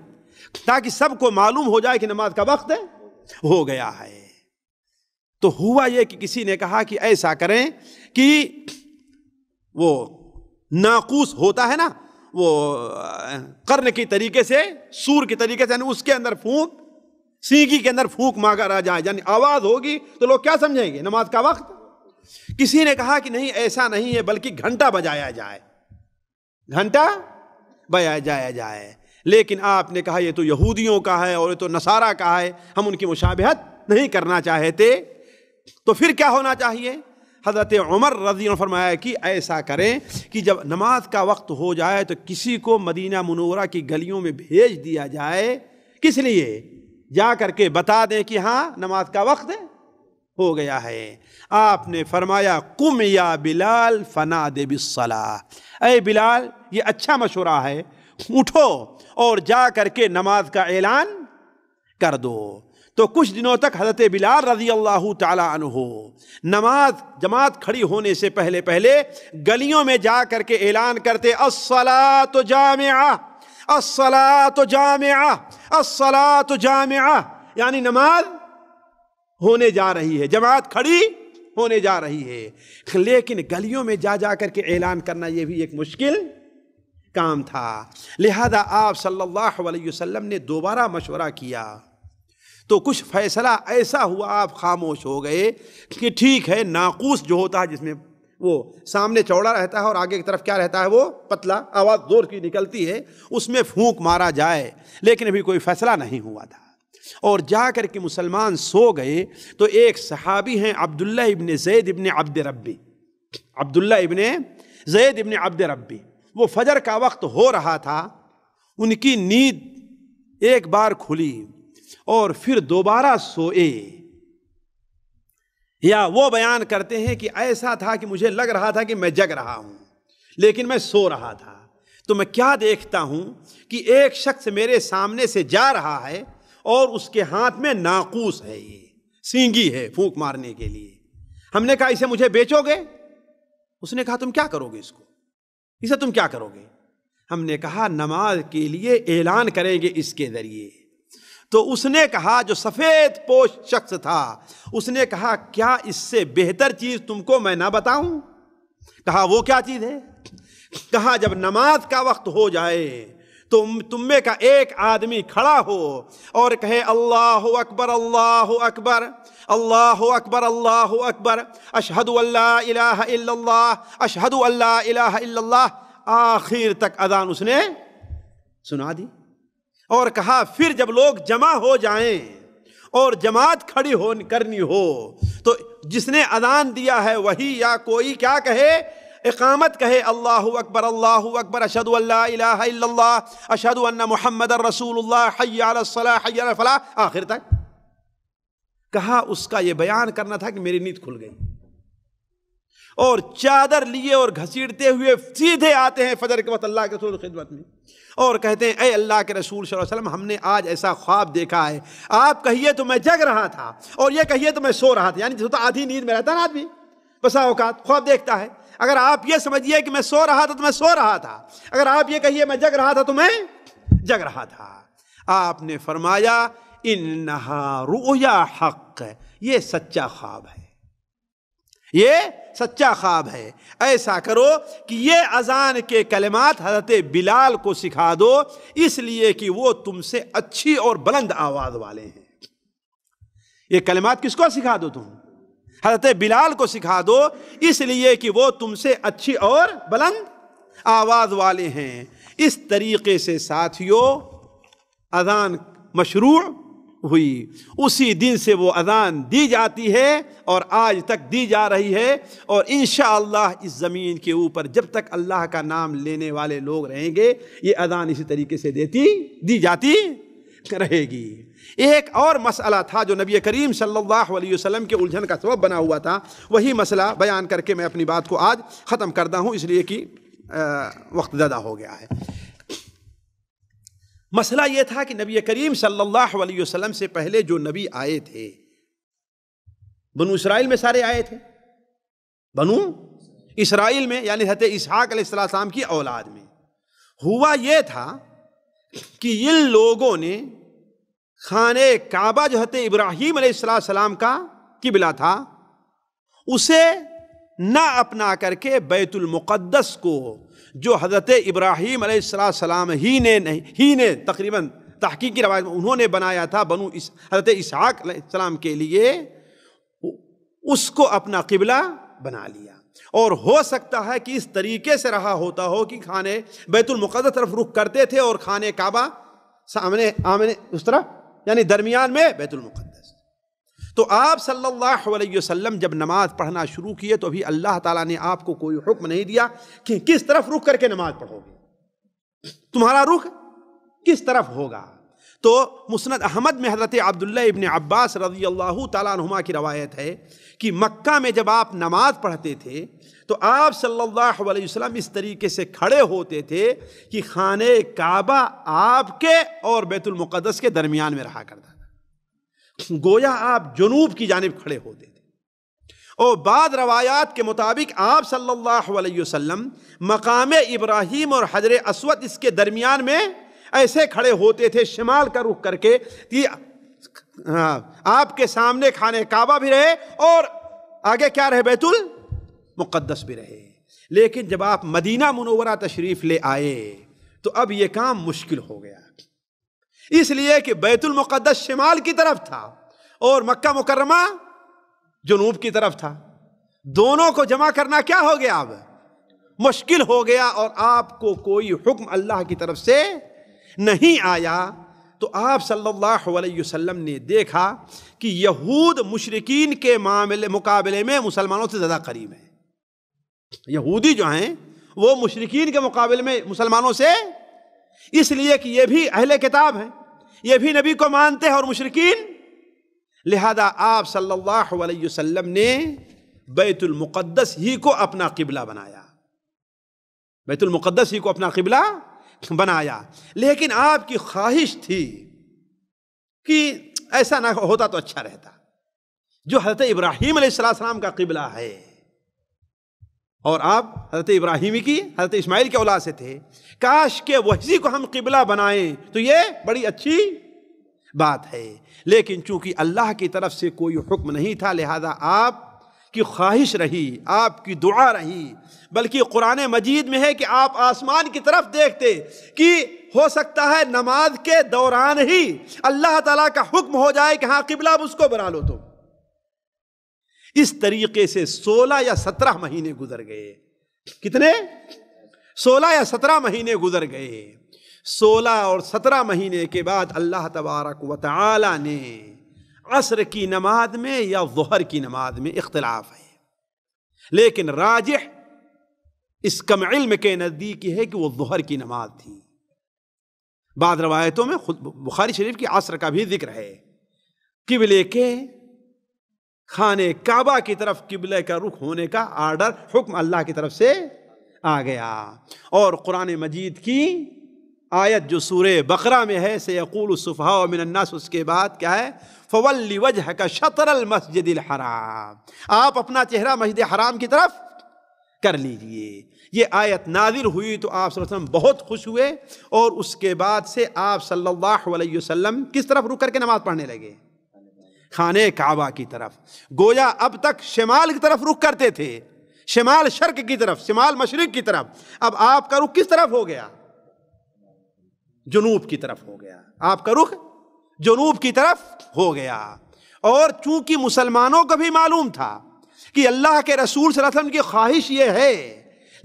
تاکہ سب کو معلوم ہو جائے کہ نماز کا وقت ہے ہو گیا ہے تو ہوا یہ کہ کسی نے کہا کہ ایسا کریں کہ وہ ناقوس ہوتا ہے نا وہ قرن کی طریقے سے سور کے طریقے سے یعنی اس کے اندر پھونک سینگی کے اندر پھونک مانگا رہا جائے یعنی آواز ہوگی تو لوگ کیا سمجھیں گے نماز کا وقت کسی نے کہا کہ نہیں ایسا نہیں ہے بلکہ گھنٹہ بجایا جائے گھنٹہ بجایا جایا جائے لیکن آپ نے کہا یہ تو یہودیوں کا ہے اور یہ تو نصارہ کا ہے ہم ان کی مشابہت نہیں کرنا چاہتے تو پھر کیا ہونا چاہیے حضرت عمر رضی اللہ فرمایا کہ ایسا کریں کہ جب نماز کا وقت ہو جائے تو کسی کو مدینہ منورہ کی گلیوں میں بھیج دیا جائے کس لیے جا کر کے بتا دیں کہ ہاں نماز کا وقت ہو گیا ہے آپ نے فرمایا کم یا بلال فنا دے صلاح اے بلال یہ اچھا مشورہ ہے اٹھو اور جا کر کے نماز کا اعلان کر دو تو کچھ دنوں تک حضرت بلال رضی اللہ تعالیٰ عنہ نماز جماعت کھڑی ہونے سے پہلے پہلے گلیوں میں جا کر کے اعلان کرتے اصلاۃ جامعہ جامع جامعہ و جامعہ تو یعنی نماز ہونے جا رہی ہے جماعت کھڑی ہونے جا رہی ہے لیکن گلیوں میں جا جا کر کے اعلان کرنا یہ بھی ایک مشکل کام تھا لہذا آپ صلی اللہ علیہ وسلم نے دوبارہ مشورہ کیا تو کچھ فیصلہ ایسا ہوا آپ خاموش ہو گئے کہ ٹھیک ہے ناقوس جو ہوتا ہے جس میں وہ سامنے چوڑا رہتا ہے اور آگے کی طرف کیا رہتا ہے وہ پتلا آواز زور کی نکلتی ہے اس میں پھونک مارا جائے لیکن ابھی کوئی فیصلہ نہیں ہوا تھا اور جا کر کے مسلمان سو گئے تو ایک صحابی ہیں عبداللہ ابن زید ابن عبد ربی عبداللہ ابن زید ابن عبد ربی وہ فجر کا وقت ہو رہا تھا ان کی نیند ایک بار کھلی اور پھر دوبارہ سوئے یا وہ بیان کرتے ہیں کہ ایسا تھا کہ مجھے لگ رہا تھا کہ میں جگ رہا ہوں لیکن میں سو رہا تھا تو میں کیا دیکھتا ہوں کہ ایک شخص میرے سامنے سے جا رہا ہے اور اس کے ہاتھ میں ناقوس ہے یہ سینگی ہے پھونک مارنے کے لیے ہم نے کہا اسے مجھے بیچو گے اس نے کہا تم کیا کرو گے اس کو اسے تم کیا کرو گے ہم نے کہا نماز کے لیے اعلان کریں گے اس کے ذریعے تو اس نے کہا جو سفید پوش شخص تھا اس نے کہا کیا اس سے بہتر چیز تم کو میں نہ بتاؤں کہا وہ کیا چیز ہے کہا جب نماز کا وقت ہو جائے تو تم میں کا ایک آدمی کھڑا ہو اور کہے اللہ اکبر اللہ اکبر اللہ اکبر اللہ اکبر اشہد اللہ الہ الا اللہ اشہد اللہ الہ الا اللہ آخر تک اذان اس نے سنا دی اور کہا پھر جب لوگ جمع ہو جائیں اور جماعت کھڑی ہو کرنی ہو تو جس نے اذان دیا ہے وہی یا کوئی کیا کہے اقامت کہے اللہ اکبر اللہ اکبر اشد اللہ اشد اللہ محمد الرسول اللہ حی حی علی علی الصلاح الفلاح آخر تک کہا اس کا یہ بیان کرنا تھا کہ میری نیند کھل گئی اور چادر لیے اور گھسیٹتے ہوئے سیدھے آتے ہیں فجر کے وقت اللہ کے رسول خدمت میں اور کہتے ہیں اے اللہ کے رسول صلی اللہ علیہ وسلم ہم نے آج ایسا خواب دیکھا ہے آپ کہیے تو میں جگ رہا تھا اور یہ کہیے تو میں سو رہا تھا یعنی تو آدھی نیند میں رہتا نا آدمی بسا اوقات خواب دیکھتا ہے اگر آپ یہ سمجھیے کہ میں سو رہا تھا تو میں سو رہا تھا اگر آپ یہ کہیے میں جگ رہا تھا تو میں جگ رہا تھا آپ نے فرمایا انہا رؤیا حق یہ سچا خواب ہے یہ سچا خواب ہے ایسا کرو کہ یہ اذان کے کلمات حضرت بلال کو سکھا دو اس لیے کہ وہ تم سے اچھی اور بلند آواز والے ہیں یہ کلمات کس کو سکھا دو تم حضرت بلال کو سکھا دو اس لیے کہ وہ تم سے اچھی اور بلند آواز والے ہیں اس طریقے سے ساتھیوں اذان مشروع ہوئی اسی دن سے وہ اذان دی جاتی ہے اور آج تک دی جا رہی ہے اور انشاءاللہ اس زمین کے اوپر جب تک اللہ کا نام لینے والے لوگ رہیں گے یہ اذان اسی طریقے سے دیتی دی جاتی رہے گی ایک اور مسئلہ تھا جو نبی کریم صلی اللہ علیہ وسلم کے الجھن کا سبب بنا ہوا تھا وہی مسئلہ بیان کر کے میں اپنی بات کو آج ختم کردہ ہوں اس لیے کہ وقت زدہ ہو گیا ہے مسئلہ یہ تھا کہ نبی کریم صلی اللہ علیہ وسلم سے پہلے جو نبی آئے تھے بنو اسرائیل میں سارے آئے تھے بنو اسرائیل میں یعنی حضرت اسحاق علیہ السلام کی اولاد میں ہوا یہ تھا کہ ان لوگوں نے خان کعبہ جو حضرت ابراہیم علیہ السلام کا قبلہ تھا اسے نہ اپنا کر کے بیت المقدس کو جو حضرت ابراہیم علیہ السلام ہی نے نہیں ہی نے تقریباً تحقیقی روایت میں انہوں نے بنایا تھا بنو حضرت اسحاق علیہ السلام کے لیے اس کو اپنا قبلہ بنا لیا اور ہو سکتا ہے کہ اس طریقے سے رہا ہوتا ہو کہ کھانے بیت المقدس طرف رخ کرتے تھے اور کھانے کعبہ سامنے آمنے اس طرح یعنی درمیان میں بیت المقدس تو آپ صلی اللہ علیہ وسلم جب نماز پڑھنا شروع کیے تو ابھی اللہ تعالیٰ نے آپ کو کوئی حکم نہیں دیا کہ کس طرف رخ کر کے نماز پڑھو گے تمہارا رخ کس طرف ہوگا تو مسند احمد میں حضرت عبداللہ ابن عباس رضی اللہ تعالیٰ عنہما کی روایت ہے کہ مکہ میں جب آپ نماز پڑھتے تھے تو آپ صلی اللہ علیہ وسلم اس طریقے سے کھڑے ہوتے تھے کہ خان کعبہ آپ کے اور بیت المقدس کے درمیان میں رہا کرتا گویا آپ جنوب کی جانب کھڑے ہوتے تھے اور بعد روایات کے مطابق آپ صلی اللہ علیہ وسلم مقام ابراہیم اور حضر اسود اس کے درمیان میں ایسے کھڑے ہوتے تھے شمال کا رخ کر کے کہ آپ کے سامنے کھانے کعبہ بھی رہے اور آگے کیا رہے بیت المقدس بھی رہے لیکن جب آپ مدینہ منورہ تشریف لے آئے تو اب یہ کام مشکل ہو گیا اس لیے کہ بیت المقدس شمال کی طرف تھا اور مکہ مکرمہ جنوب کی طرف تھا دونوں کو جمع کرنا کیا ہو گیا اب مشکل ہو گیا اور آپ کو کوئی حکم اللہ کی طرف سے نہیں آیا تو آپ صلی اللہ علیہ وسلم نے دیکھا کہ یہود مشرقین کے معاملے مقابلے میں مسلمانوں سے زیادہ قریب ہیں یہودی جو ہیں وہ مشرقین کے مقابلے میں مسلمانوں سے اس لیے کہ یہ بھی اہل کتاب ہیں یہ بھی نبی کو مانتے ہیں اور مشرقین لہذا آپ صلی اللہ علیہ وسلم نے بیت المقدس ہی کو اپنا قبلہ بنایا بیت المقدس ہی کو اپنا قبلہ بنایا لیکن آپ کی خواہش تھی کہ ایسا نہ ہوتا تو اچھا رہتا جو حضرت ابراہیم علیہ السلام کا قبلہ ہے اور آپ حضرت ابراہیمی کی حضرت اسماعیل کے اولاد سے تھے کاش کے وسیع کو ہم قبلہ بنائیں تو یہ بڑی اچھی بات ہے لیکن چونکہ اللہ کی طرف سے کوئی حکم نہیں تھا لہذا آپ کی خواہش رہی آپ کی دعا رہی بلکہ قرآن مجید میں ہے کہ آپ آسمان کی طرف دیکھتے کہ ہو سکتا ہے نماز کے دوران ہی اللہ تعالیٰ کا حکم ہو جائے کہ ہاں قبلہ اس کو بنا لو تو اس طریقے سے سولہ یا سترہ مہینے گزر گئے کتنے سولہ یا سترہ مہینے گزر گئے سولہ اور سترہ مہینے کے بعد اللہ تبارک و تعالی نے عصر کی نماز میں یا ظہر کی نماز میں اختلاف ہے لیکن راجح اس کم علم کے نزدیک ہے کہ وہ ظہر کی نماز تھی بعض روایتوں میں خود بخاری شریف کی عصر کا بھی ذکر ہے قبلے کے خانے کعبہ کی طرف قبلہ کا رخ ہونے کا آرڈر حکم اللہ کی طرف سے آ گیا اور قرآن مجید کی آیت جو سورہ بقرہ میں ہے سیقول عقول من الناس اس کے بعد کیا ہے فول وجہ کا شطر المسجد الحرام آپ اپنا چہرہ مسجد حرام کی طرف کر لیجئے یہ آیت نازل ہوئی تو آپ صلی اللہ علیہ وسلم بہت خوش ہوئے اور اس کے بعد سے آپ صلی اللہ علیہ وسلم کس طرف رک کر کے نماز پڑھنے لگے خانے کعبہ کی طرف گویا اب تک شمال کی طرف رخ کرتے تھے شمال شرک کی طرف شمال مشرق کی طرف اب آپ کا رخ کس طرف ہو گیا جنوب کی طرف ہو گیا آپ کا رخ جنوب کی طرف ہو گیا اور چونکہ مسلمانوں کو بھی معلوم تھا کہ اللہ کے رسول صلی اللہ علیہ وسلم کی خواہش یہ ہے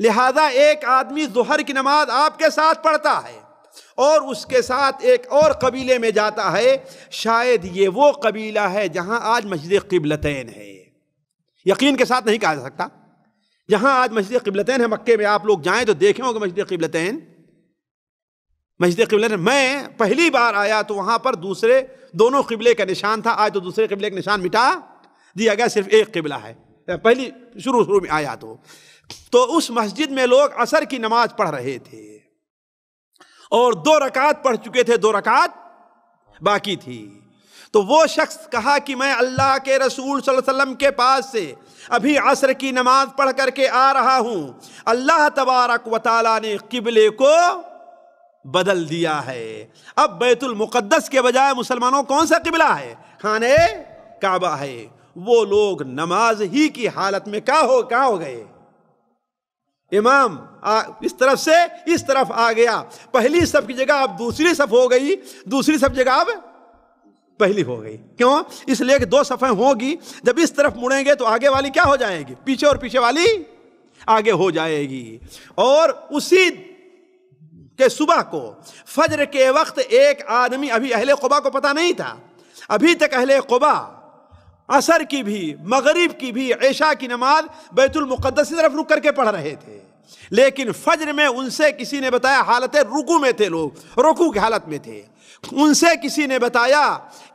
لہذا ایک آدمی ظہر کی نماز آپ کے ساتھ پڑھتا ہے اور اس کے ساتھ ایک اور قبیلے میں جاتا ہے شاید یہ وہ قبیلہ ہے جہاں آج مسجد قبلتین ہے یقین کے ساتھ نہیں کہا جا سکتا جہاں آج مسجد قبلتین ہے مکے میں آپ لوگ جائیں تو دیکھیں کہ مسجد قبلتین مسجد قبلتین میں پہلی بار آیا تو وہاں پر دوسرے دونوں قبلے کا نشان تھا آج تو دوسرے قبلے کا نشان مٹا دیا گیا صرف ایک قبلہ ہے پہلی شروع شروع میں آیا تو تو اس مسجد میں لوگ عصر کی نماز پڑھ رہے تھے اور دو رکعت پڑھ چکے تھے دو رکعت باقی تھی تو وہ شخص کہا کہ میں اللہ کے رسول صلی اللہ علیہ وسلم کے پاس سے ابھی عصر کی نماز پڑھ کر کے آ رہا ہوں اللہ تبارک و تعالیٰ نے قبلے کو بدل دیا ہے اب بیت المقدس کے بجائے مسلمانوں کون سا قبلہ ہے خانے کعبہ ہے وہ لوگ نماز ہی کی حالت میں کہاں ہو ہو گئے امام اس طرف سے اس طرف آ گیا پہلی صف کی جگہ اب دوسری صف ہو گئی دوسری صف جگہ اب پہلی ہو گئی کیوں اس لیے کہ دو ہوں گی جب اس طرف مڑیں گے تو آگے والی کیا ہو جائیں گی پیچھے اور پیچھے والی آگے ہو جائے گی اور اسی کے صبح کو فجر کے وقت ایک آدمی ابھی اہل قبا کو پتہ نہیں تھا ابھی تک اہل قبا عصر کی بھی مغرب کی بھی عیشہ کی نماز بیت المقدس کی طرف رک کر کے پڑھ رہے تھے لیکن فجر میں ان سے کسی نے بتایا حالت رکو میں تھے لوگ رکو کے حالت میں تھے ان سے کسی نے بتایا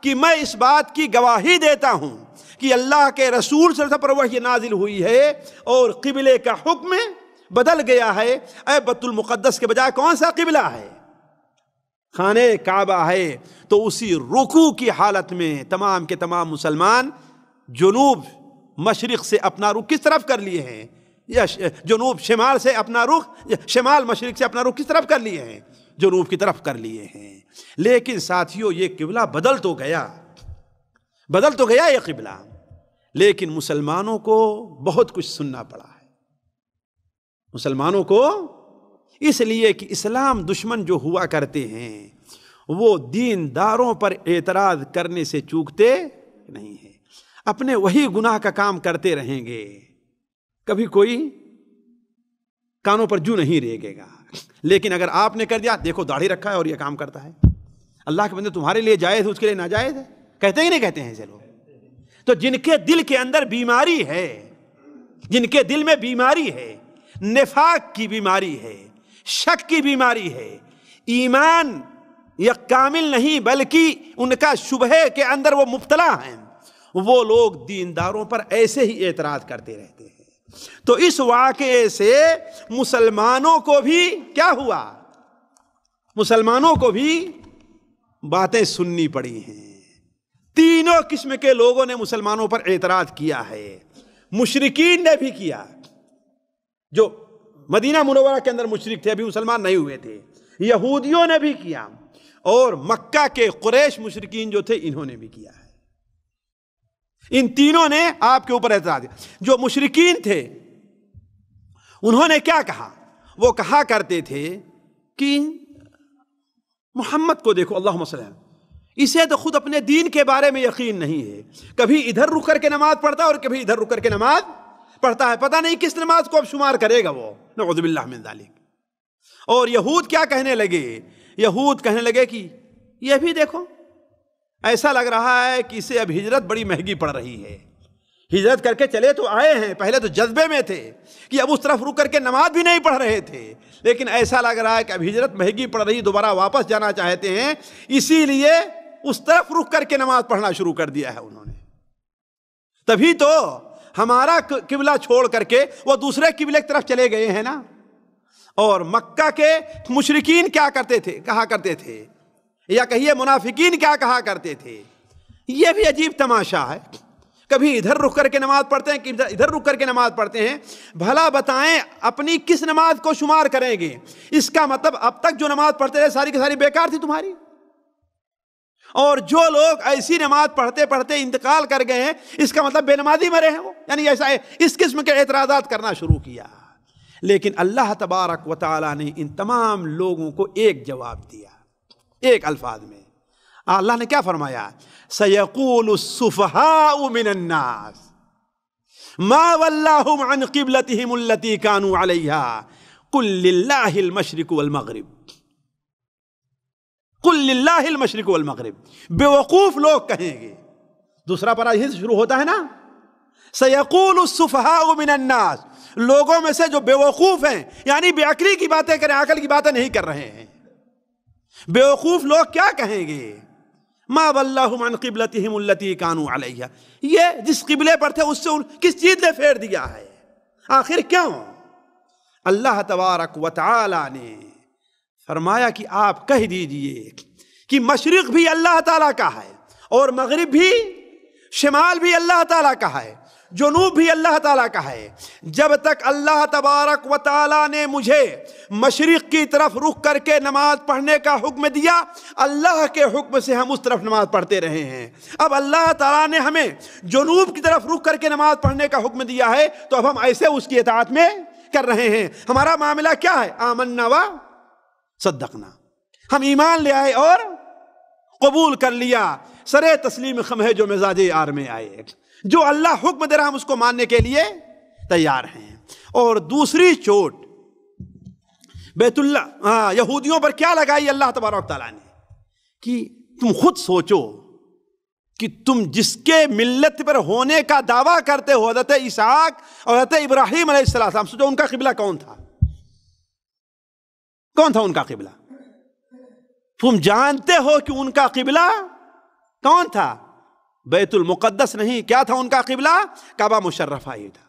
کہ میں اس بات کی گواہی دیتا ہوں کہ اللہ کے رسول صلی اللہ علیہ وسلم پر یہ نازل ہوئی ہے اور قبلے کا حکم بدل گیا ہے اے بیت المقدس کے بجائے کون سا قبلہ ہے خانے کعبہ ہے تو اسی رکو کی حالت میں تمام کے تمام مسلمان جنوب مشرق سے اپنا رخ کس طرف کر لیے ہیں یا جنوب شمال سے اپنا رخ شمال مشرق سے اپنا رخ کس طرف کر لیے ہیں جنوب کی طرف کر لیے ہیں لیکن ساتھیوں یہ قبلہ بدل تو گیا بدل تو گیا یہ قبلہ لیکن مسلمانوں کو بہت کچھ سننا پڑا ہے مسلمانوں کو اس لیے کہ اسلام دشمن جو ہوا کرتے ہیں وہ دین داروں پر اعتراض کرنے سے چوکتے نہیں ہیں اپنے وہی گناہ کا کام کرتے رہیں گے کبھی کوئی کانوں پر جو نہیں رہ گے گا لیکن اگر آپ نے کر دیا دیکھو داڑھی رکھا ہے اور یہ کام کرتا ہے اللہ کے بندے تمہارے لیے جائز اس کے لیے ناجائز ہے کہتے ہی نہیں کہتے ہیں چلو تو جن کے دل کے اندر بیماری ہے جن کے دل میں بیماری ہے نفاق کی بیماری ہے شک کی بیماری ہے ایمان یا کامل نہیں بلکہ ان کا شبہ کے اندر وہ مبتلا ہیں وہ لوگ دینداروں پر ایسے ہی اعتراض کرتے رہتے ہیں تو اس واقعے سے مسلمانوں کو بھی کیا ہوا مسلمانوں کو بھی باتیں سننی پڑی ہیں تینوں قسم کے لوگوں نے مسلمانوں پر اعتراض کیا ہے مشرقین نے بھی کیا جو مدینہ منورہ کے اندر مشرق تھے ابھی مسلمان نہیں ہوئے تھے یہودیوں نے بھی کیا اور مکہ کے قریش مشرقین جو تھے انہوں نے بھی کیا ہے ان تینوں نے آپ کے اوپر اعتراض جو مشرقین تھے انہوں نے کیا کہا وہ کہا کرتے تھے کہ محمد کو دیکھو اللہ وسلم اسے تو خود اپنے دین کے بارے میں یقین نہیں ہے کبھی ادھر رک کر کے نماز پڑھتا اور کبھی ادھر رک کر کے نماز پڑھتا ہے پتہ نہیں کس نماز کو اب شمار کرے گا وہ نعوذ باللہ من ذالک اور یہود کیا کہنے لگے یہود کہنے لگے کہ یہ بھی دیکھو ایسا لگ رہا ہے کہ اسے اب ہجرت بڑی مہنگی پڑ رہی ہے ہجرت کر کے چلے تو آئے ہیں پہلے تو جذبے میں تھے کہ اب اس طرف رک کر کے نماز بھی نہیں پڑھ رہے تھے لیکن ایسا لگ رہا ہے کہ اب ہجرت مہنگی پڑ رہی دوبارہ واپس جانا چاہتے ہیں اسی لیے اس طرف رک کر کے نماز پڑھنا شروع کر دیا ہے انہوں نے تبھی تو ہمارا قبلہ چھوڑ کر کے وہ دوسرے قبلے کی طرف چلے گئے ہیں نا اور مکہ کے مشرقین کیا کرتے تھے کہا کرتے تھے یا کہیے منافقین کیا کہا کرتے تھے یہ بھی عجیب تماشا ہے کبھی ادھر رک کر کے نماز پڑھتے ہیں کبھی ادھر رک کر کے نماز پڑھتے ہیں بھلا بتائیں اپنی کس نماز کو شمار کریں گے اس کا مطلب اب تک جو نماز پڑھتے رہے ساری کی ساری بیکار تھی تمہاری اور جو لوگ ایسی نماز پڑھتے پڑھتے انتقال کر گئے ہیں اس کا مطلب بے نمازی مرے ہیں وہ یعنی ایسا اس قسم کے اعتراضات کرنا شروع کیا لیکن اللہ تبارک و تعالیٰ نے ان تمام لوگوں کو ایک جواب دیا ایک الفاظ میں اللہ نے کیا فرمایا سَيَقُولُ السُّفَحَاءُ مِنَ النَّاسِ مَا وَاللَّهُمْ عَنْ قِبْلَتِهِمُ الَّتِي كَانُوا عَلَيْهَا قُلْ لِلَّهِ الْمَشْرِكُ وَالْمَغْرِبِ قُلْ لِلَّهِ الْمَشْرِكُ وَالْمَغْرِبِ بے وقوف لوگ کہیں گے دوسرا پر آئیہ سے شروع ہوتا ہے نا سَيَقُولُ السُّفَحَاءُ مِنَ النَّاسِ لوگوں میں سے جو بے وقوف ہیں یعنی بے عقلی کی باتیں کریں عقل کی باتیں نہیں کر رہے ہیں بیوقوف لوگ کیا کہیں گے عَنْ قِبْلَتِهِمُ الَّتِي كَانُوا علیہ یہ جس قبلے پر تھے اس سے کس چیز نے پھیر دیا ہے آخر کیوں اللہ تبارک و تعالی نے فرمایا کہ آپ کہہ دیجئے کہ مشرق بھی اللہ تعالیٰ کا ہے اور مغرب بھی شمال بھی اللہ تعالیٰ کا ہے جنوب بھی اللہ تعالیٰ کا ہے جب تک اللہ تبارک و تعالیٰ نے مجھے مشرق کی طرف رخ کر کے نماز پڑھنے کا حکم دیا اللہ کے حکم سے ہم اس طرف نماز پڑھتے رہے ہیں اب اللہ تعالیٰ نے ہمیں جنوب کی طرف رخ کر کے نماز پڑھنے کا حکم دیا ہے تو اب ہم ایسے اس کی اطاعت میں کر رہے ہیں ہمارا معاملہ کیا ہے و صدقنا ہم ایمان لے آئے اور قبول کر لیا سرے تسلیم خم ہے جو مزاج آر میں آئے جو اللہ حکم دے رہا ہم اس کو ماننے کے لیے تیار ہیں اور دوسری چوٹ بیت اللہ ہاں، یہودیوں پر کیا لگائی اللہ تبارک تعالیٰ نے کہ تم خود سوچو کہ تم جس کے ملت پر ہونے کا دعویٰ کرتے ہو حضرت اسحاق اور حضرت ابراہیم علیہ السلام سوچو ان کا قبلہ کون تھا کون تھا ان کا قبلہ تم جانتے ہو کہ ان کا قبلہ کون تھا بیت المقدس نہیں کیا تھا ان کا قبلہ کعبہ مشرفہ ہی تھا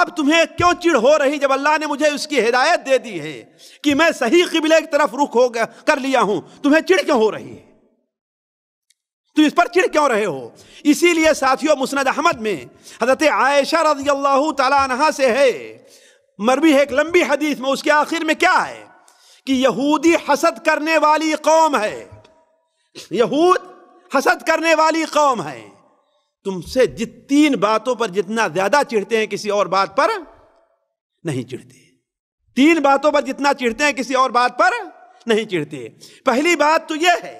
اب تمہیں کیوں چڑ ہو رہی جب اللہ نے مجھے اس کی ہدایت دے دی ہے کہ میں صحیح قبلے کی طرف رخ ہو کر لیا ہوں تمہیں کیوں ہو رہی ہے تم اس پر کیوں رہے ہو اسی لیے ساتھیوں مسند احمد میں حضرت عائشہ رضی اللہ تعالیٰ عنہ سے ہے مربی ہے ایک لمبی حدیث میں اس کے آخر میں کیا ہے کہ یہودی حسد کرنے والی قوم ہے یہود حسد کرنے والی قوم ہے تم سے جت جی تین باتوں پر جتنا زیادہ چڑھتے ہیں کسی اور بات پر نہیں چڑھتے تین باتوں پر جتنا چڑھتے ہیں کسی اور بات پر نہیں چڑھتے پہلی بات تو یہ ہے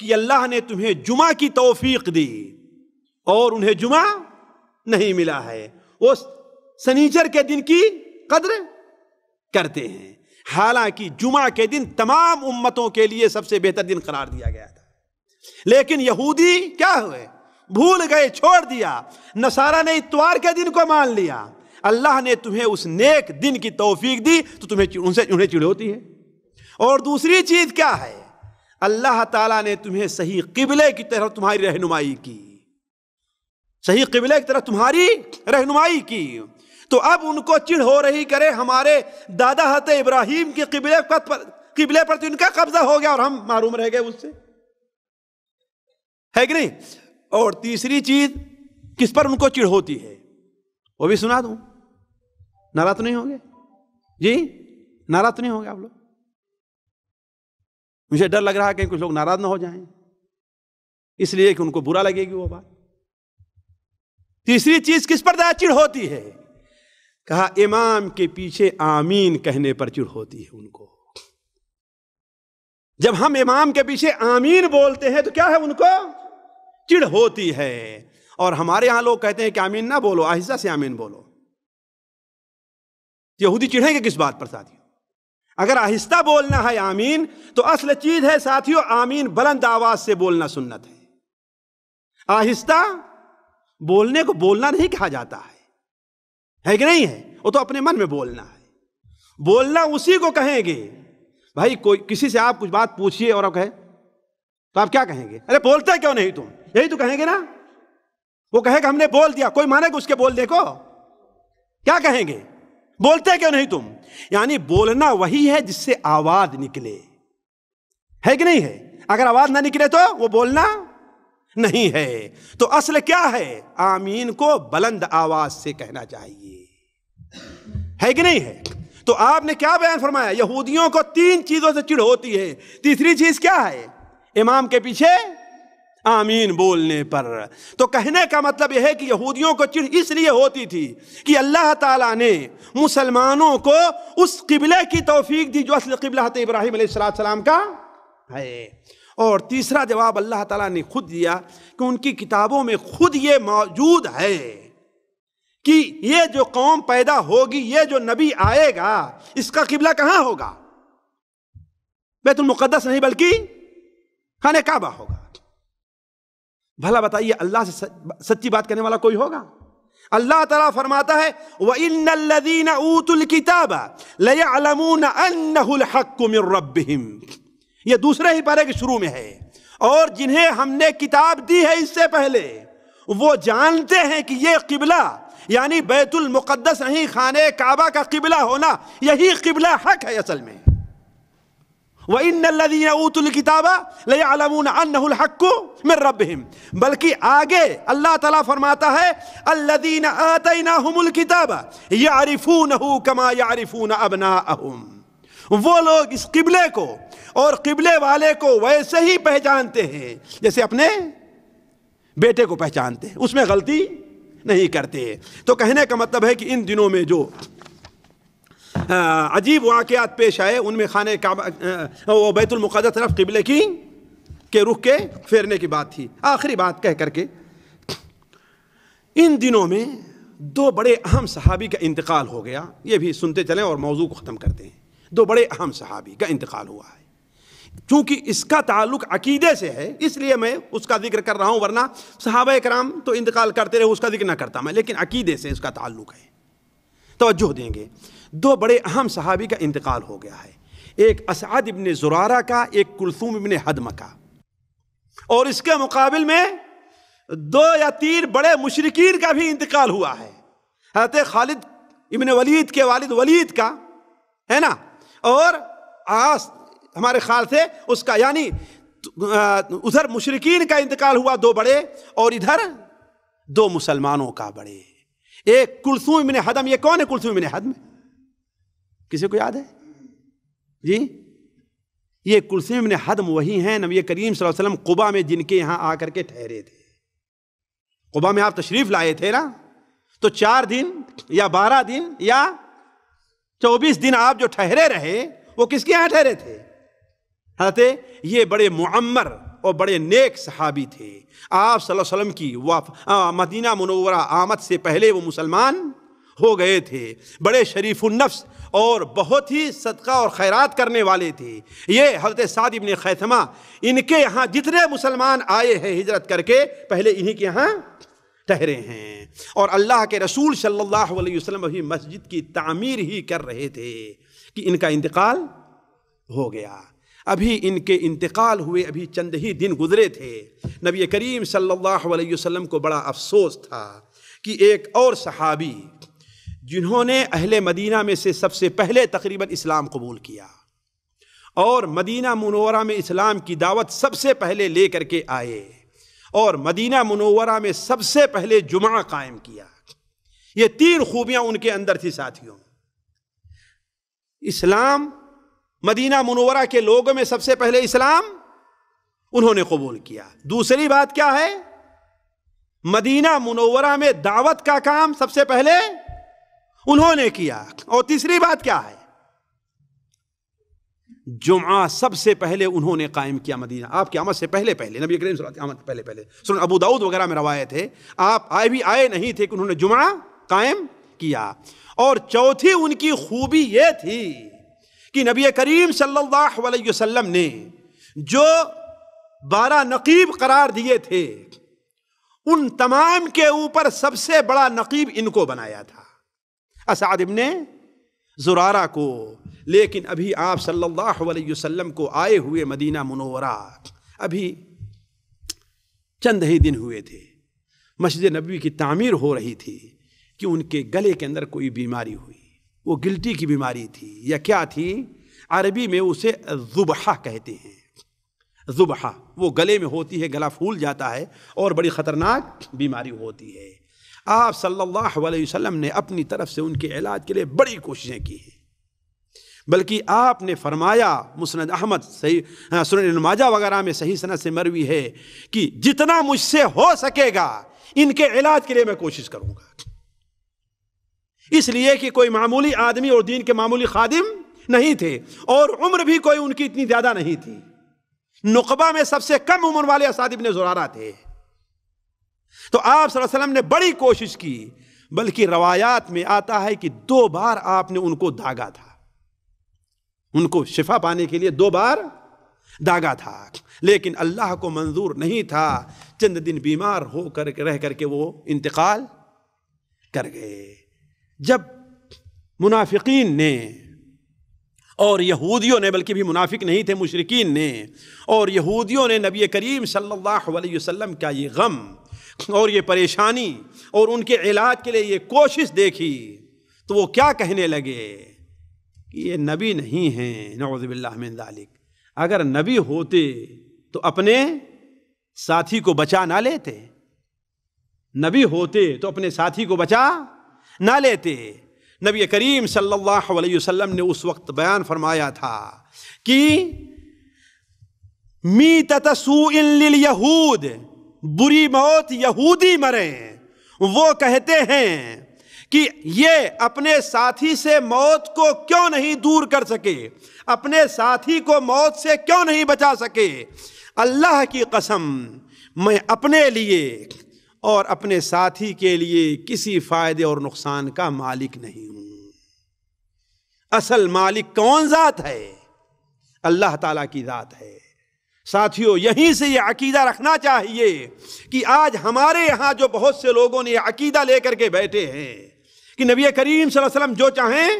کہ اللہ نے تمہیں جمعہ کی توفیق دی اور انہیں جمعہ نہیں ملا ہے وہ سنیچر کے دن کی قدر کرتے ہیں حالانکہ جمعہ کے دن تمام امتوں کے لیے سب سے بہتر دن قرار دیا گیا تھا لیکن یہودی کیا ہوئے بھول گئے چھوڑ دیا نصارہ نے اتوار کے دن کو مان لیا اللہ نے تمہیں اس نیک دن کی توفیق دی تو تمہیں ان سے انہیں ہوتی ہے اور دوسری چیز کیا ہے اللہ تعالیٰ نے تمہیں صحیح قبلے کی طرف تمہاری رہنمائی کی صحیح قبلے کی کی تمہاری رہنمائی تو اب ان کو ہو رہی کرے ہمارے دادا ابراہیم کی قبلے پر قبلے پر قبضہ ہو گیا اور ہم معروم رہ گئے اس سے ہے کہ نہیں اور تیسری چیز کس پر ان کو چڑھ ہوتی ہے وہ بھی سنا دوں ناراض نہیں ہوں گے جی ناراض نہیں ہوں گے آپ لوگ مجھے ڈر لگ رہا ہے کہ کچھ لوگ ناراض نہ ہو جائیں اس لیے کہ ان کو برا لگے گی وہ بات تیسری چیز کس پر چڑ ہوتی ہے کہا امام کے پیچھے آمین کہنے پر چڑھ ہوتی ہے ان کو جب ہم امام کے پیچھے آمین بولتے ہیں تو کیا ہے ان کو چڑ ہوتی ہے اور ہمارے یہاں لوگ کہتے ہیں کہ آمین نہ بولو آہستہ سے آمین بولو یہودی چڑھیں گے کس بات پر ساتھیوں اگر آہستہ بولنا ہے آمین تو اصل چیز ہے ساتھیوں بلند آواز سے بولنا سنت ہے آہستہ بولنے کو بولنا نہیں کہا جاتا ہے ہے کہ نہیں ہے وہ تو اپنے من میں بولنا ہے بولنا اسی کو کہیں گے کوئی کسی سے آپ کچھ بات پوچھیے اور آپ کہیں تو آپ کیا کہیں گے ارے بولتے کیوں نہیں تم یہی تو کہیں گے نا وہ کہے کہ ہم نے بول دیا کوئی مانے گا اس کے بول دیکھو کیا کہیں گے بولتے کیوں نہیں تم یعنی بولنا وہی ہے جس سے آواز نکلے ہے کہ نہیں ہے اگر آواز نہ نکلے تو وہ بولنا نہیں ہے تو اصل کیا ہے آمین کو بلند آواز سے کہنا چاہیے ہے کہ نہیں ہے تو آپ نے کیا بیان فرمایا یہودیوں کو تین چیزوں سے چڑ ہوتی ہے تیسری چیز کیا ہے امام کے پیچھے آمین بولنے پر تو کہنے کا مطلب یہ ہے کہ یہودیوں کو چڑھ اس لیے ہوتی تھی کہ اللہ تعالیٰ نے مسلمانوں کو اس قبلے کی توفیق دی جو اصل قبلہ قبل ابراہیم علیہ السلام کا ہے اور تیسرا جواب اللہ تعالیٰ نے خود دیا کہ ان کی کتابوں میں خود یہ موجود ہے کہ یہ جو قوم پیدا ہوگی یہ جو نبی آئے گا اس کا قبلہ کہاں ہوگا بیت المقدس نہیں بلکہ خانے کعبہ ہوگا بھلا بتائیے اللہ سے سچی بات کرنے والا کوئی ہوگا اللہ تعالیٰ فرماتا ہے وَإِنَّ الَّذِينَ الْكِتَابَ لَيَعْلَمُونَ أَنَّهُ الْحَقُّ مِنْ رَبِّهِمْ یہ دوسرے ہی پارے کے شروع میں ہے اور جنہیں ہم نے کتاب دی ہے اس سے پہلے وہ جانتے ہیں کہ یہ قبلہ یعنی بیت المقدس نہیں خانے کعبہ کا قبلہ ہونا یہی قبلہ حق ہے اصل میں وَإِنَّ الَّذِينَ اُوتُ الْكِتَابَ لَيَعْلَمُونَ عَنَّهُ الْحَقُّ مِنْ رَبِّهِمْ بلکہ آگے اللہ تعالیٰ فرماتا ہے الَّذِينَ آتَيْنَاهُمُ الْكِتَابَ يَعْرِفُونَهُ كَمَا يَعْرِفُونَ أَبْنَاءَهُمْ وہ لوگ اس قبلے کو اور قبلے والے کو ویسے ہی پہچانتے ہیں جیسے اپنے بیٹے کو پہچانتے ہیں اس میں غلطی نہیں کرتے تو کہنے کا مطلب ہے کہ ان دنوں میں جو عجیب واقعات پیش آئے ان میں خانے وہ بیت المقدس طرف قبلے کی کے رخ کے پھیرنے کی بات تھی آخری بات کہہ کر کے ان دنوں میں دو بڑے اہم صحابی کا انتقال ہو گیا یہ بھی سنتے چلیں اور موضوع کو ختم کرتے ہیں دو بڑے اہم صحابی کا انتقال ہوا ہے چونکہ اس کا تعلق عقیدے سے ہے اس لیے میں اس کا ذکر کر رہا ہوں ورنہ صحابہ کرام تو انتقال کرتے رہے اس کا ذکر نہ کرتا میں لیکن عقیدے سے اس کا تعلق ہے توجہ دیں گے دو بڑے اہم صحابی کا انتقال ہو گیا ہے ایک اسعد ابن زرارہ کا ایک کلثوم ابن حدم کا اور اس کے مقابل میں دو یا تین بڑے مشرقین کا بھی انتقال ہوا ہے حضرت خالد ابن ولید کے والد ولید کا ہے نا اور آس ہمارے خیال سے اس کا یعنی ادھر مشرقین کا انتقال ہوا دو بڑے اور ادھر دو مسلمانوں کا بڑے ایک کلثوم ابن حدم یہ کون ہے کلثوم ابن حدم کسی کو یاد ہے جی یہ نے حدم وہی ہیں نبی کریم صلی اللہ علیہ وسلم قبا میں جن کے یہاں آ کر کے ٹھہرے تھے قبا میں آپ تشریف لائے تھے نا تو چار دن یا بارہ دن یا چوبیس دن آپ جو ٹھہرے رہے وہ کس کے یہاں ٹھہرے تھے حضرت یہ بڑے معمر اور بڑے نیک صحابی تھے آپ صلی اللہ علیہ وسلم کی واف مدینہ منورہ آمد سے پہلے وہ مسلمان ہو گئے تھے بڑے شریف النفس اور بہت ہی صدقہ اور خیرات کرنے والے تھے یہ حضرت سعید بن خیتمہ ان کے یہاں جتنے مسلمان آئے ہیں ہجرت کر کے پہلے انہی کے یہاں ٹھہرے ہیں اور اللہ کے رسول صلی اللہ علیہ وسلم ابھی مسجد کی تعمیر ہی کر رہے تھے کہ ان کا انتقال ہو گیا ابھی ان کے انتقال ہوئے ابھی چند ہی دن گزرے تھے نبی کریم صلی اللہ علیہ وسلم کو بڑا افسوس تھا کہ ایک اور صحابی جنہوں نے اہل مدینہ میں سے سب سے پہلے تقریباً اسلام قبول کیا اور مدینہ منورہ میں اسلام کی دعوت سب سے پہلے لے کر کے آئے اور مدینہ منورہ میں سب سے پہلے جمعہ قائم کیا یہ تین خوبیاں ان کے اندر تھی ساتھیوں اسلام مدینہ منورہ کے لوگوں میں سب سے پہلے اسلام انہوں نے قبول کیا دوسری بات کیا ہے مدینہ منورہ میں دعوت کا کام سب سے پہلے انہوں نے کیا اور تیسری بات کیا ہے جمعہ سب سے پہلے انہوں نے قائم کیا مدینہ آپ کی آمد سے پہلے پہلے نبی کریم صلی اللہ احمد آمد پہلے پہلے سن ابو داود وغیرہ میں روایت تھے آپ آئے بھی آئے نہیں تھے کہ انہوں نے جمعہ قائم کیا اور چوتھی ان کی خوبی یہ تھی کہ نبی کریم صلی اللہ علیہ وسلم نے جو بارہ نقیب قرار دیے تھے ان تمام کے اوپر سب سے بڑا نقیب ان کو بنایا تھا اسعد ابن زرارہ کو لیکن ابھی آپ صلی اللہ علیہ وسلم کو آئے ہوئے مدینہ منورہ ابھی چند ہی دن ہوئے تھے مسجد نبی کی تعمیر ہو رہی تھی کہ ان کے گلے کے اندر کوئی بیماری ہوئی وہ گلٹی کی بیماری تھی یا کیا تھی عربی میں اسے زبحہ کہتے ہیں زبحہ وہ گلے میں ہوتی ہے گلا پھول جاتا ہے اور بڑی خطرناک بیماری ہوتی ہے آپ صلی اللہ علیہ وسلم نے اپنی طرف سے ان کے علاج کے لیے بڑی کوششیں کی ہیں بلکہ آپ نے فرمایا مسند احمد صحیح نماجہ وغیرہ میں صحیح صنعت سے مروی ہے کہ جتنا مجھ سے ہو سکے گا ان کے علاج کے لیے میں کوشش کروں گا اس لیے کہ کوئی معمولی آدمی اور دین کے معمولی خادم نہیں تھے اور عمر بھی کوئی ان کی اتنی زیادہ نہیں تھی نقبہ میں سب سے کم عمر والے اسادب نے زرارہ تھے تو آپ صلی اللہ علیہ وسلم نے بڑی کوشش کی بلکہ روایات میں آتا ہے کہ دو بار آپ نے ان کو داغا تھا ان کو شفا پانے کے لیے دو بار داغا تھا لیکن اللہ کو منظور نہیں تھا چند دن بیمار ہو کر رہ کر کے وہ انتقال کر گئے جب منافقین نے اور یہودیوں نے بلکہ بھی منافق نہیں تھے مشرقین نے اور یہودیوں نے نبی کریم صلی اللہ علیہ وسلم کا یہ غم اور یہ پریشانی اور ان کے علاج کے لیے یہ کوشش دیکھی تو وہ کیا کہنے لگے کہ یہ نبی نہیں ہیں نعوذ باللہ من ذالک اگر نبی ہوتے تو اپنے ساتھی کو بچا نہ لیتے نبی ہوتے تو اپنے ساتھی کو بچا نہ لیتے نبی کریم صلی اللہ علیہ وسلم نے اس وقت بیان فرمایا تھا کہ میتت بری موت یہودی مرے وہ کہتے ہیں کہ یہ اپنے ساتھی سے موت کو کیوں نہیں دور کر سکے اپنے ساتھی کو موت سے کیوں نہیں بچا سکے اللہ کی قسم میں اپنے لیے اور اپنے ساتھی کے لیے کسی فائدے اور نقصان کا مالک نہیں ہوں اصل مالک کون ذات ہے اللہ تعالیٰ کی ذات ہے ساتھیوں یہیں سے یہ عقیدہ رکھنا چاہیے کہ آج ہمارے یہاں جو بہت سے لوگوں نے یہ عقیدہ لے کر کے بیٹھے ہیں کہ نبی کریم صلی اللہ علیہ وسلم جو چاہیں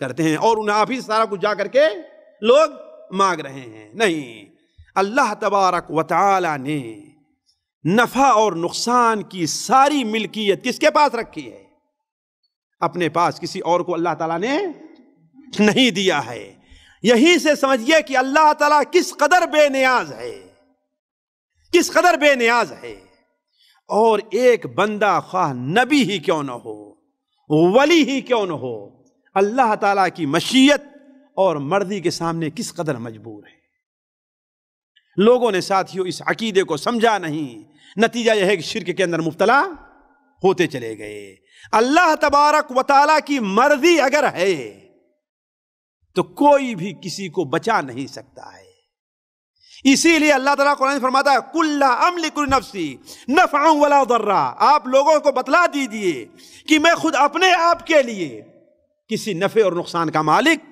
کرتے ہیں اور آپ ہی سارا کچھ جا کر کے لوگ مانگ رہے ہیں نہیں اللہ تبارک و تعالی نے نفع اور نقصان کی ساری ملکیت کس کے پاس رکھی ہے اپنے پاس کسی اور کو اللہ تعالیٰ نے نہیں دیا ہے یہی سے سمجھیے کہ اللہ تعالیٰ کس قدر بے نیاز ہے کس قدر بے نیاز ہے اور ایک بندہ خواہ نبی ہی کیوں نہ ہو ولی ہی کیوں نہ ہو اللہ تعالیٰ کی مشیت اور مردی کے سامنے کس قدر مجبور ہے لوگوں نے ساتھیوں اس عقیدے کو سمجھا نہیں نتیجہ یہ ہے کہ شرک کے اندر مبتلا ہوتے چلے گئے اللہ تبارک و تعالیٰ کی مرضی اگر ہے تو کوئی بھی کسی کو بچا نہیں سکتا ہے اسی لیے اللہ تعالیٰ قرآن فرماتا ہے کو نفسی ولا ذرا آپ لوگوں کو بتلا دیجئے کہ میں خود اپنے آپ کے لیے کسی نفع اور نقصان کا مالک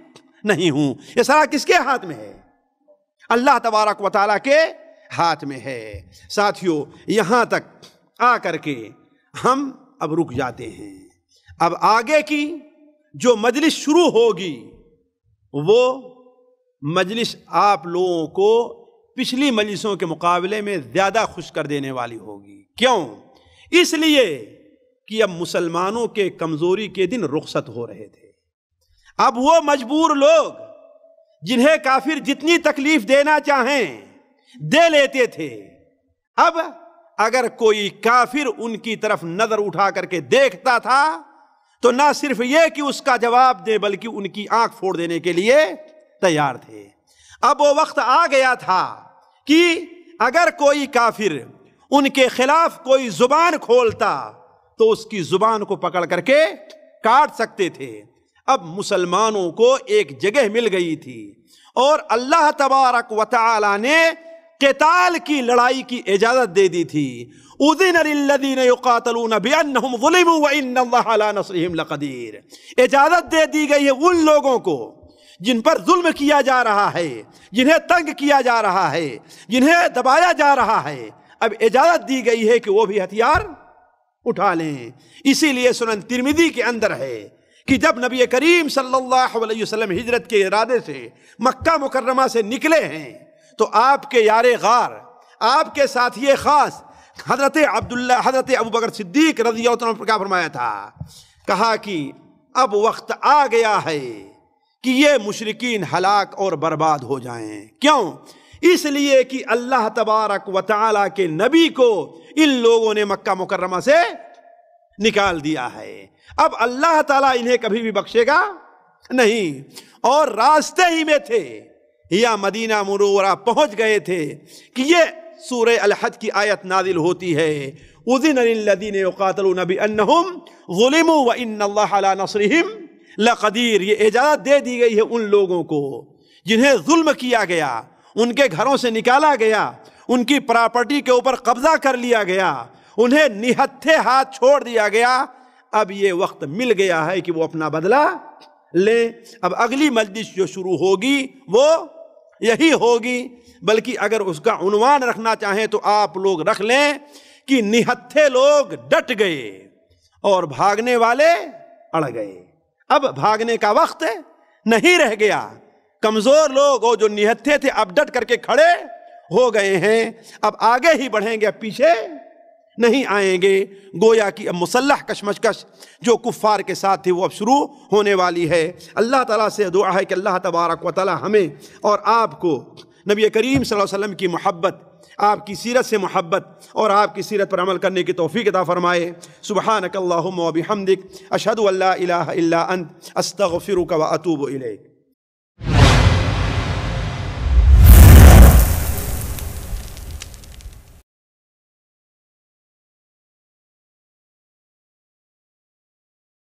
نہیں ہوں یہ سارا کس کے ہاتھ میں ہے اللہ تبارک و تعالیٰ کے ہاتھ میں ہے ساتھیوں یہاں تک آ کر کے ہم اب رک جاتے ہیں اب آگے کی جو مجلس شروع ہوگی وہ مجلس آپ لوگوں کو پچھلی مجلسوں کے مقابلے میں زیادہ خوش کر دینے والی ہوگی کیوں اس لیے کہ اب مسلمانوں کے کمزوری کے دن رخصت ہو رہے تھے اب وہ مجبور لوگ جنہیں کافر جتنی تکلیف دینا چاہیں دے لیتے تھے اب اگر کوئی کافر ان کی طرف نظر اٹھا کر کے دیکھتا تھا تو نہ صرف یہ کہ اس کا جواب دے بلکہ ان کی آنکھ پھوڑ دینے کے لیے تیار تھے اب وہ وقت آ گیا تھا کہ اگر کوئی کافر ان کے خلاف کوئی زبان کھولتا تو اس کی زبان کو پکڑ کر کے کاٹ سکتے تھے اب مسلمانوں کو ایک جگہ مل گئی تھی اور اللہ تبارک و تعالی نے قتال کی لڑائی کی اجازت دے دی تھی اذن للذین یقاتلون بانہم ظلموا وان اللہ علی نصرہم لقدیر اجازت دے دی گئی ہے ان لوگوں کو جن پر ظلم کیا جا رہا ہے جنہیں تنگ کیا جا رہا ہے جنہیں دبایا جا رہا ہے اب اجازت دی گئی ہے کہ وہ بھی ہتھیار اٹھا لیں اسی لیے سنن ترمیدی کے اندر ہے کہ جب نبی کریم صلی اللہ علیہ وسلم ہجرت کے ارادے سے مکہ مکرمہ سے نکلے ہیں تو آپ کے یار غار آپ کے ساتھ یہ خاص حضرت حضرت ابو بکر صدیق رضی اللہ عنہ کیا فرمایا تھا کہا کہ اب وقت آ گیا ہے کہ یہ مشرقین ہلاک اور برباد ہو جائیں کیوں اس لیے کہ اللہ تبارک و تعالی کے نبی کو ان لوگوں نے مکہ مکرمہ سے نکال دیا ہے اب اللہ تعالیٰ انہیں کبھی بھی بخشے گا نہیں اور راستے ہی میں تھے یا مدینہ مرورہ پہنچ گئے تھے کہ یہ سورہ الحد کی آیت نادل ہوتی ہے یہ اجازت دے دی گئی ہے ان لوگوں کو جنہیں ظلم کیا گیا ان کے گھروں سے نکالا گیا ان کی پراپرٹی کے اوپر قبضہ کر لیا گیا انہیں نہتھے ہاتھ چھوڑ دیا گیا اب یہ وقت مل گیا ہے کہ وہ اپنا بدلہ لیں اب اگلی مجلس جو شروع ہوگی وہ یہی ہوگی بلکہ اگر اس کا عنوان رکھنا چاہیں تو آپ لوگ رکھ لیں کہ نہتھے لوگ ڈٹ گئے اور بھاگنے والے اڑ گئے اب بھاگنے کا وقت نہیں رہ گیا کمزور لوگ اور جو نہتھے تھے اب ڈٹ کر کے کھڑے ہو گئے ہیں اب آگے ہی بڑھیں گے پیچھے نہیں آئیں گے گویا کہ اب مسلح کشمشکش جو کفار کے ساتھ تھی وہ اب شروع ہونے والی ہے اللہ تعالیٰ سے دعا ہے کہ اللہ تبارک و تعالیٰ ہمیں اور آپ کو نبی کریم صلی اللہ علیہ وسلم کی محبت آپ کی سیرت سے محبت اور آپ کی سیرت پر عمل کرنے کی توفیق عطا فرمائے سبحانک اللہم و بحمدک اشہدو اللہ الہ الا انت استغفرک و اتوب الیک